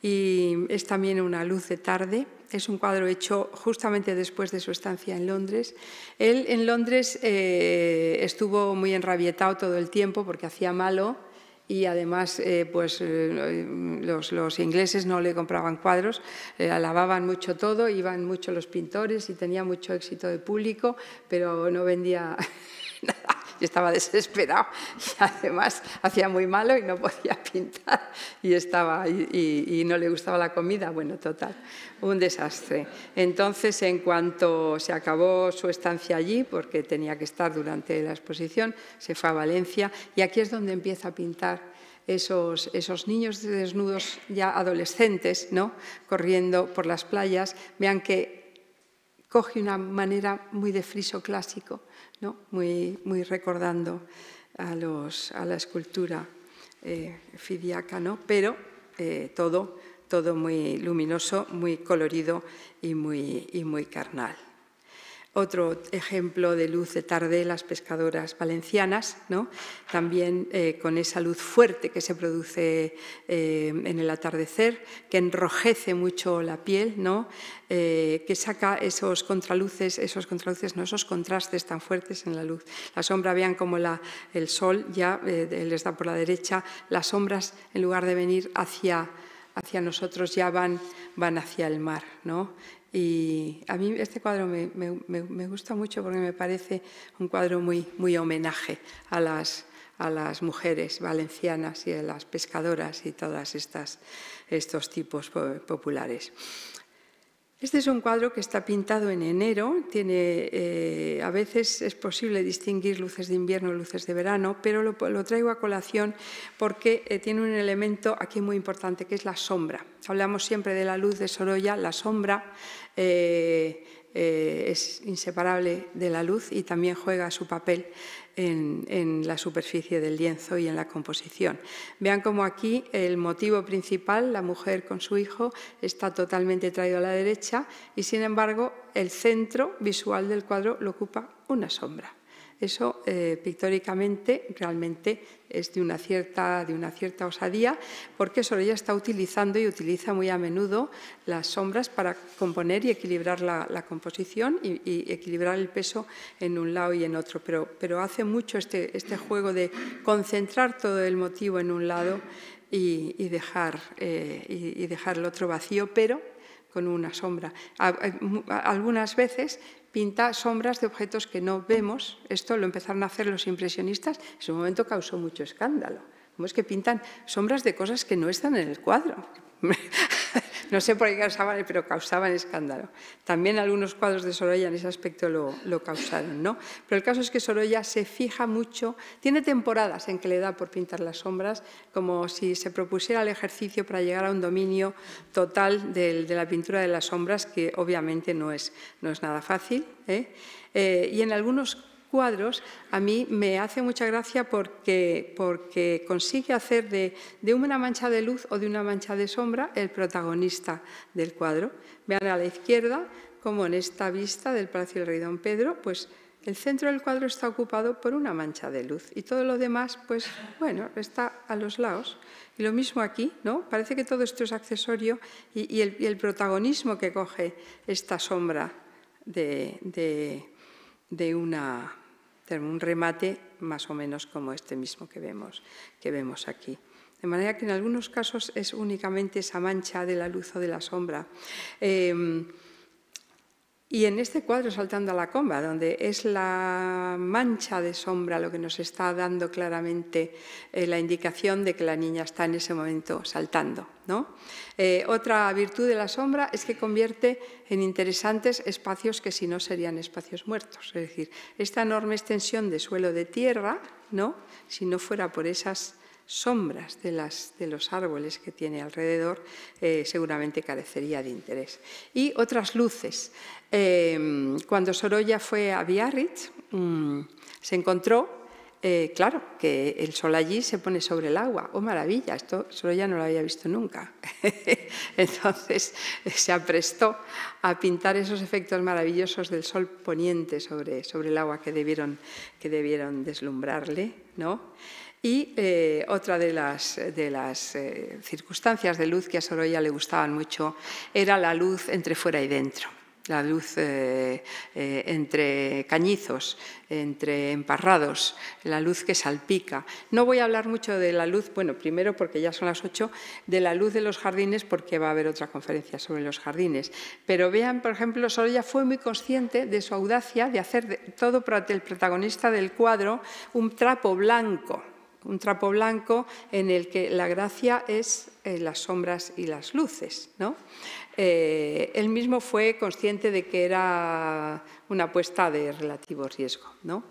y es también una luz de tarde. Es un cuadro hecho justamente después de su estancia en Londres. Él en Londres eh, estuvo muy enrabietado todo el tiempo porque hacía malo y además eh, pues, eh, los, ingleses no le compraban cuadros, eh, alababan mucho todo, iban mucho los pintores y tenía mucho éxito de público, pero no vendía nada. Y estaba desesperado y además hacía muy malo y no podía pintar y, estaba, y no le gustaba la comida. Bueno, total, un desastre. Entonces, en cuanto se acabó su estancia allí, porque tenía que estar durante la exposición, se fue a Valencia y aquí es donde empieza a pintar. Esos, esos, niños desnudos ya adolescentes, ¿no? corriendo por las playas, vean que coge una manera muy de friso clásico, ¿no? muy, muy recordando a, los, a la escultura eh, fidiaca, pero eh, todo, todo muy luminoso, muy colorido y muy, y muy carnal. Otro ejemplo de luz de tarde, las pescadoras valencianas, ¿no? también eh, con esa luz fuerte que se produce eh, en el atardecer, que enrojece mucho la piel, ¿no? Eh, que saca esos contraluces, esos contraluces, no esos contrastes tan fuertes en la luz. La sombra, vean como la, el sol ya les da por la derecha, las sombras en lugar de venir hacia hacia nosotros ya van, van hacia el mar, ¿no? Y a mí este cuadro me, gusta mucho porque me parece un cuadro muy, homenaje a las, mujeres valencianas y a las pescadoras y todos estos tipos populares. Este es un cuadro que está pintado en enero. Eh, a veces es posible distinguir luces de invierno, y luces de verano, pero lo, traigo a colación porque eh, tiene un elemento aquí muy importante que es la sombra. Hablamos siempre de la luz de Sorolla, la sombra. Eh, es inseparable de la luz y también juega su papel en, la superficie del lienzo y en la composición. Vean como aquí el motivo principal, la mujer con su hijo, está totalmente traído a la derecha y sin embargo el centro visual del cuadro lo ocupa una sombra. Eso eh, pictóricamente realmente es de una, cierta, de una cierta osadía, porque Sorolla está utilizando y utiliza muy a menudo las sombras para componer y equilibrar la, composición y, equilibrar el peso en un lado y en otro. Pero, pero hace mucho este, este juego de concentrar todo el motivo en un lado y, dejar, eh, y dejar el otro vacío, pero con una sombra. Ah, eh, algunas veces pinta sombras de objetos que no vemos. Esto lo empezaron a hacer los impresionistas. En su momento causó mucho escándalo. Como es que pintan sombras de cosas que no están en el cuadro, no sé por qué causaban, pero causaban escándalo. También algunos cuadros de Sorolla en ese aspecto lo, causaron, ¿no? Pero el caso es que Sorolla se fija mucho, tiene temporadas en que le da por pintar las sombras, como si se propusiera el ejercicio para llegar a un dominio total de, la pintura de las sombras, que obviamente no es, no es nada fácil. ¿eh? Eh, y en algunos cuadros a mí me hace mucha gracia porque, porque consigue hacer de, una mancha de luz o de una mancha de sombra el protagonista del cuadro. Vean a la izquierda como en esta vista del Palacio del Rey Don Pedro, pues el centro del cuadro está ocupado por una mancha de luz y todo lo demás, pues bueno, está a los lados. Y lo mismo aquí, ¿no? Parece que todo esto es accesorio y, el, protagonismo que coge esta sombra de, de de, una, un remate más o menos como este mismo que vemos, que vemos aquí. De manera que en algunos casos es únicamente esa mancha de la luz o de la sombra. Em, y en este cuadro, Saltando a la comba, donde es la mancha de sombra lo que nos está dando claramente eh, la indicación de que la niña está en ese momento saltando. ¿no? Eh, otra virtud de la sombra es que convierte en interesantes espacios que si no serían espacios muertos. Es decir, esta enorme extensión de suelo de tierra, ¿no? si no fuera por esas sombras de, los árboles que tiene alrededor, eh, seguramente carecería de interés. Y otras luces. Em, cuando Sorolla fue a Biarritz, mm, se encontró eh, claro, que el sol allí se pone sobre el agua. ¡Oh, maravilla! Esto Sorolla no lo había visto nunca. Entonces se aprestó a pintar esos efectos maravillosos del sol poniente sobre, el agua que debieron, que debieron deslumbrarle, ¿no? Y eh, otra de las, eh, circunstancias de luz que a Sorolla le gustaban mucho era la luz entre fuera y dentro, la luz eh, entre cañizos, entre emparrados, la luz que salpica. No voy a hablar mucho de la luz, bueno, primero porque ya son las ocho, de la luz de los jardines porque va a haber otra conferencia sobre los jardines. Pero vean, por ejemplo, Sorolla fue muy consciente de su audacia de hacer de todo el protagonista del cuadro un trapo blanco un trapo blanco en el que la gracia es eh, las sombras y las luces. ¿no? Eh, él mismo fue consciente de que era una apuesta de relativo riesgo. ¿no?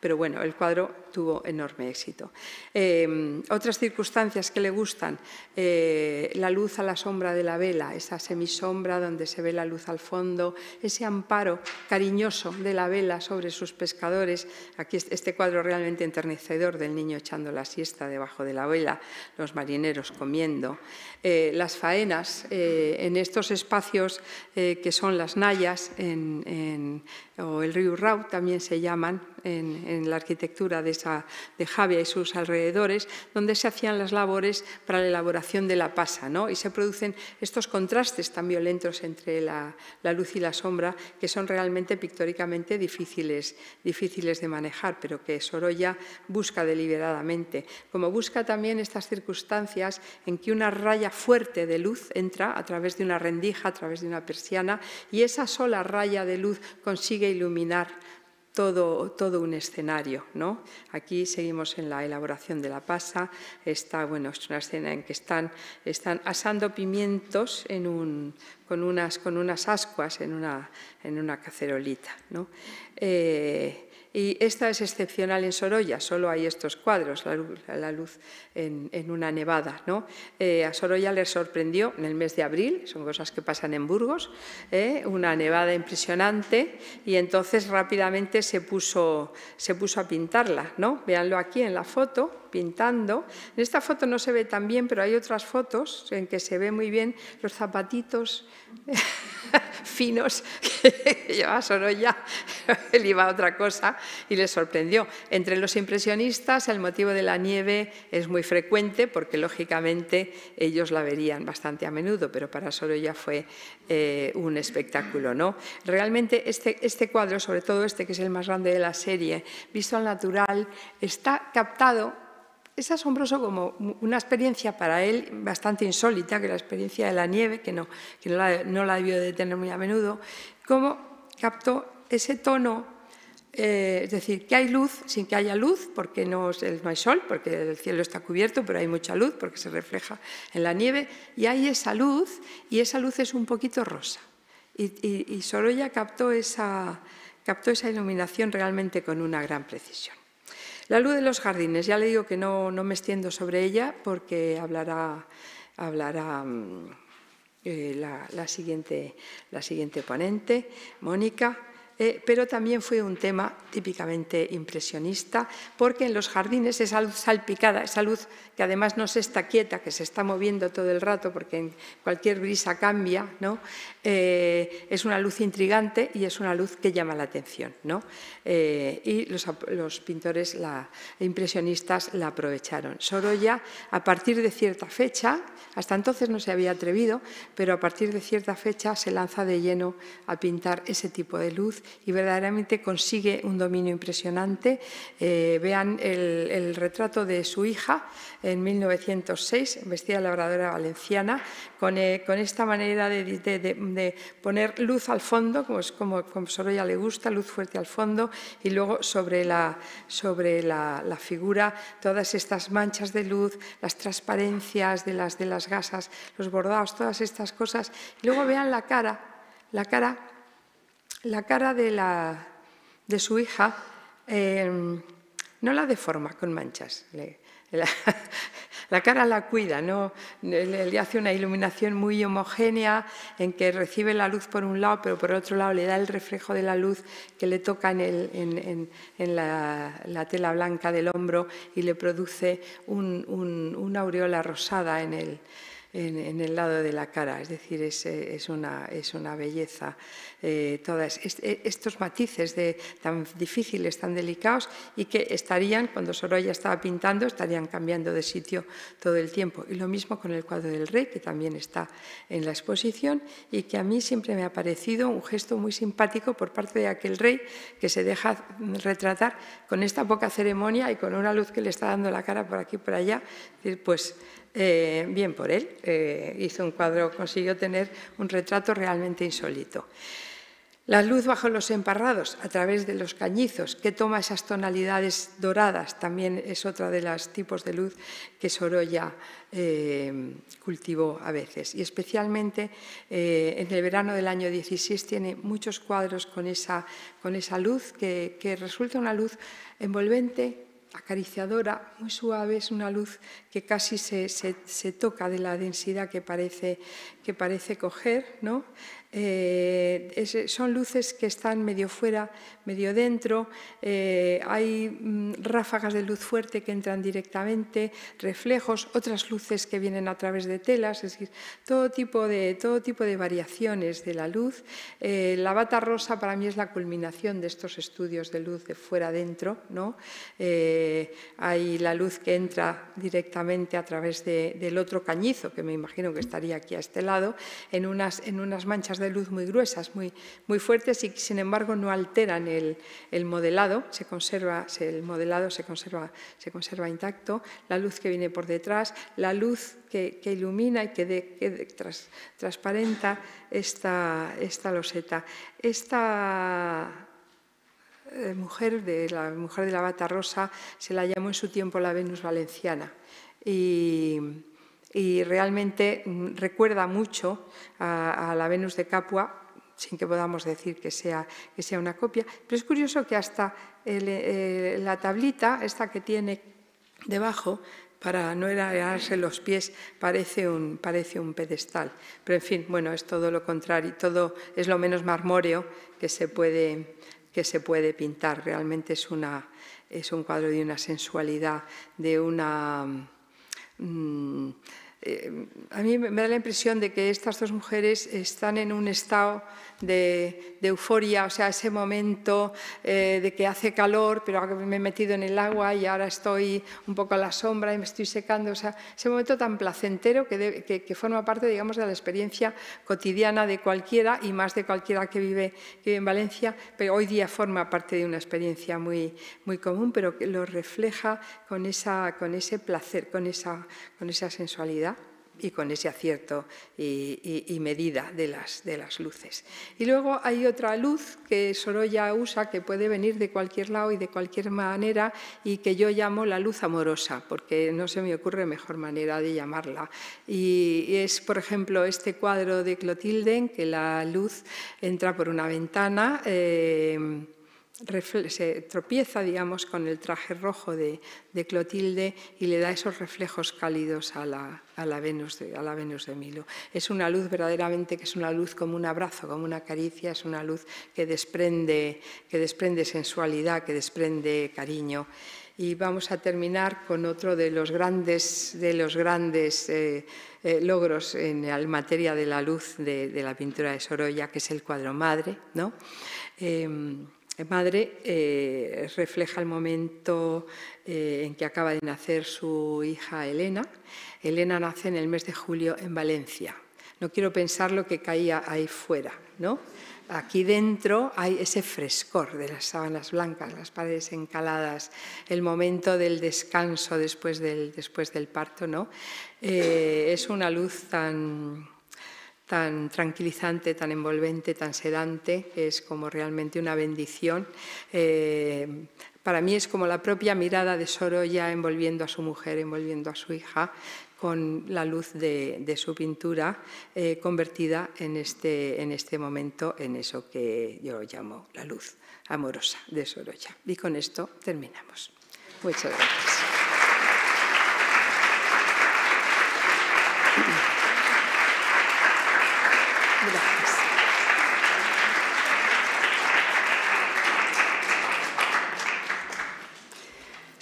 Pero bueno, el cuadro tuvo enorme éxito. Em, otras circunstancias que le gustan, eh, la luz a la sombra de la vela, esa semisombra donde se ve la luz al fondo, ese amparo cariñoso de la vela sobre sus pescadores. Aquí este cuadro realmente enternecedor del niño echando la siesta debajo de la vela, los marineros comiendo. Eh, las faenas eh, en estos espacios que son las nayas o el río Rau también se llaman, en, la arquitectura de, esa, y sus alrededores, donde se hacían las labores para la elaboración de la pasa. ¿no? Y se producen estos contrastes tan violentos entre la, la, luz y la sombra, que son realmente pictóricamente difíciles, difíciles de manejar, pero que Sorolla busca deliberadamente. Como busca también estas circunstancias en que una raya fuerte de luz entra a través de una rendija, a través de una persiana, y esa sola raya de luz consigue iluminar todo, un escenario. ¿no? Aquí seguimos en la elaboración de la pasa. Está, bueno, es una escena en que están, asando pimientos con, unas, con unas ascuas en una, en una cacerolita. ¿no? Eh, y esta es excepcional en Sorolla, solo hay estos cuadros, la luz, en, una nevada. ¿no? Eh, a Sorolla le sorprendió en el mes de abril, son cosas que pasan en Burgos, ¿eh? una nevada impresionante y entonces rápidamente se puso, se puso a pintarla. ¿no? Véanlo aquí en la foto pintando. En esta foto no se ve tan bien, pero hay otras fotos en que se ve muy bien los zapatitos finos que llevaba Sorolla. Él iba a otra cosa y le sorprendió. Entre los impresionistas el motivo de la nieve es muy frecuente porque lógicamente ellos la verían bastante a menudo, pero para Sorolla fue eh, un espectáculo. ¿no? Realmente este, este cuadro, sobre todo este que es el más grande de la serie, visto al natural, está captado es asombroso como una experiencia para él bastante insólita, que la experiencia de la nieve, que no, que no, la, debió de tener muy a menudo, cómo captó ese tono, eh, es decir, que hay luz sin que haya luz, porque no, no hay sol, porque el cielo está cubierto, pero hay mucha luz porque se refleja en la nieve, y hay esa luz, y esa luz es un poquito rosa. Y, solo y captó esa, captó esa iluminación realmente con una gran precisión. La luz de los jardines, ya le digo que no, me extiendo sobre ella porque hablará, hablará mm, eh, la, siguiente, la siguiente ponente, Mónica. Eh, pero también fue un tema típicamente impresionista, porque en los jardines esa luz salpicada, esa luz que además no se está quieta, que se está moviendo todo el rato porque cualquier brisa cambia, eh, es una luz intrigante y es una luz que llama la atención. ¿no? Eh, y los, pintores impresionistas la aprovecharon. Sorolla, a partir de cierta fecha, hasta entonces no se había atrevido, pero a partir de cierta fecha se lanza de lleno a pintar ese tipo de luz y verdaderamente consigue un dominio impresionante. Eh, vean el, retrato de su hija en 1906, vestida de labradora valenciana, con, eh, esta manera de, poner luz al fondo, como, como, Sorolla le gusta, luz fuerte al fondo, y luego sobre, la, figura todas estas manchas de luz, las transparencias de las, de las gasas, los bordados, todas estas cosas. Y luego vean la cara, la cara la cara de, su hija eh, no la deforma con manchas. la, cara la cuida, ¿no? Le, hace una iluminación muy homogénea en que recibe la luz por un lado, pero por otro lado le da el reflejo de la luz que le toca en, la, tela blanca del hombro y le produce una aureola rosada en el, en, el lado de la cara, es decir, es, una, es una, belleza. Eh, todas e, estos matices de, tan difíciles, tan delicados y que estarían, cuando Sorolla estaba pintando, estarían cambiando de sitio todo el tiempo. Y lo mismo con el cuadro del rey, que también está en la exposición y que a mí siempre me ha parecido un gesto muy simpático por parte de aquel rey que se deja retratar con esta poca ceremonia y con una luz que le está dando la cara por aquí y por allá. Pues eh, bien por él, eh, hizo un cuadro, consiguió tener un retrato realmente insólito. La luz bajo los emparrados, a través de los cañizos, que toma esas tonalidades doradas, también es otra de los tipos de luz que Sorolla eh, cultivó a veces. Y especialmente en el verano del año 16 tiene muchos cuadros con esa, luz que resulta una luz envolvente, acariciadora, muy suave, es una luz que casi se, toca de la densidad que parece, que parece coger, ¿no? Eh, son luces que están medio fuera, medio dentro, eh, hay mm, ráfagas de luz fuerte que entran directamente, reflejos, otras luces que vienen a través de telas, es decir, todo tipo de, todo tipo de variaciones de la luz. Eh, la bata rosa para mí es la culminación de estos estudios de luz de fuera dentro. ¿no? hay la luz que entra directamente a través del otro cañizo, que me imagino que estaría aquí a este lado, en unas, en unas manchas de de luz muy gruesas, muy, muy fuertes y sin embargo no alteran el, modelado, se conserva, el modelado se conserva, se conserva intacto, la luz que viene por detrás, la luz que, ilumina y que, que transparenta esta, esta loseta. Esta eh, mujer, de la mujer de la bata rosa, se la llamó en su tiempo la Venus valenciana. Y, y realmente mm, recuerda mucho a, la Venus de Capua, sin que podamos decir que sea, que sea una copia. Pero es curioso que hasta eh, la tablita, esta que tiene debajo, para no herarse los pies, parece un, parece un pedestal. Pero en fin, bueno, es todo lo contrario, todo es lo menos marmóreo que se puede, que se puede pintar. Realmente es, una, es un cuadro de una sensualidad, de una... Mm, eh, a mí me da la impresión de que estas dos mujeres están en un estado de, euforia, o sea, ese momento eh, de que hace calor, pero me he metido en el agua y ahora estoy un poco a la sombra y me estoy secando, o sea, ese momento tan placentero que, forma parte, digamos, de la experiencia cotidiana de cualquiera y más de cualquiera que vive, en Valencia, pero hoy día forma parte de una experiencia muy, común, pero que lo refleja con, ese placer, con esa sensualidad y con ese acierto y, medida de las, de las, luces. Y luego hay otra luz que Sorolla usa, que puede venir de cualquier lado y de cualquier manera, y que yo llamo la luz amorosa, porque no se me ocurre mejor manera de llamarla. Y es, por ejemplo, este cuadro de Clotilde, en que la luz entra por una ventana. Eh, se tropieza, digamos, con el traje rojo de, Clotilde y le da esos reflejos cálidos a la, Venus de, a la Milo. Es una luz verdaderamente que es una luz como un abrazo, como una caricia, es una luz que desprende, que desprende sensualidad, que desprende cariño. Y vamos a terminar con otro de los grandes, de los grandes eh, eh, logros en materia de la luz de, la pintura de Sorolla, que es el cuadro madre. ¿no? Em, eh, madre eh, refleja el momento eh, en que acaba de nacer su hija Elena. Elena nace en el mes de julio en Valencia. No quiero pensar lo que caía ahí fuera, ¿no? Aquí dentro hay ese frescor de las sábanas blancas, las paredes encaladas, el momento del descanso después del, después del parto, ¿no? es una luz tan, tan tranquilizante, tan envolvente, tan sedante, es como realmente una bendición. Eh, para mí es como la propia mirada de Sorolla envolviendo a su mujer, envolviendo a su hija, con la luz de, su pintura eh, convertida en este, en este momento en eso que yo llamo la luz amorosa de Sorolla. Y con esto terminamos. Muchas gracias.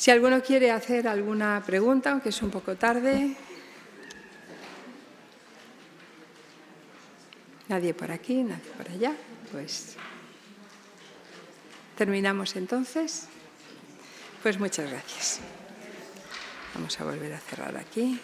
Si alguno quiere hacer alguna pregunta, aunque es un poco tarde. Nadie por aquí, nadie por allá. Pues terminamos entonces. Pues muchas gracias. Vamos a volver a cerrar aquí.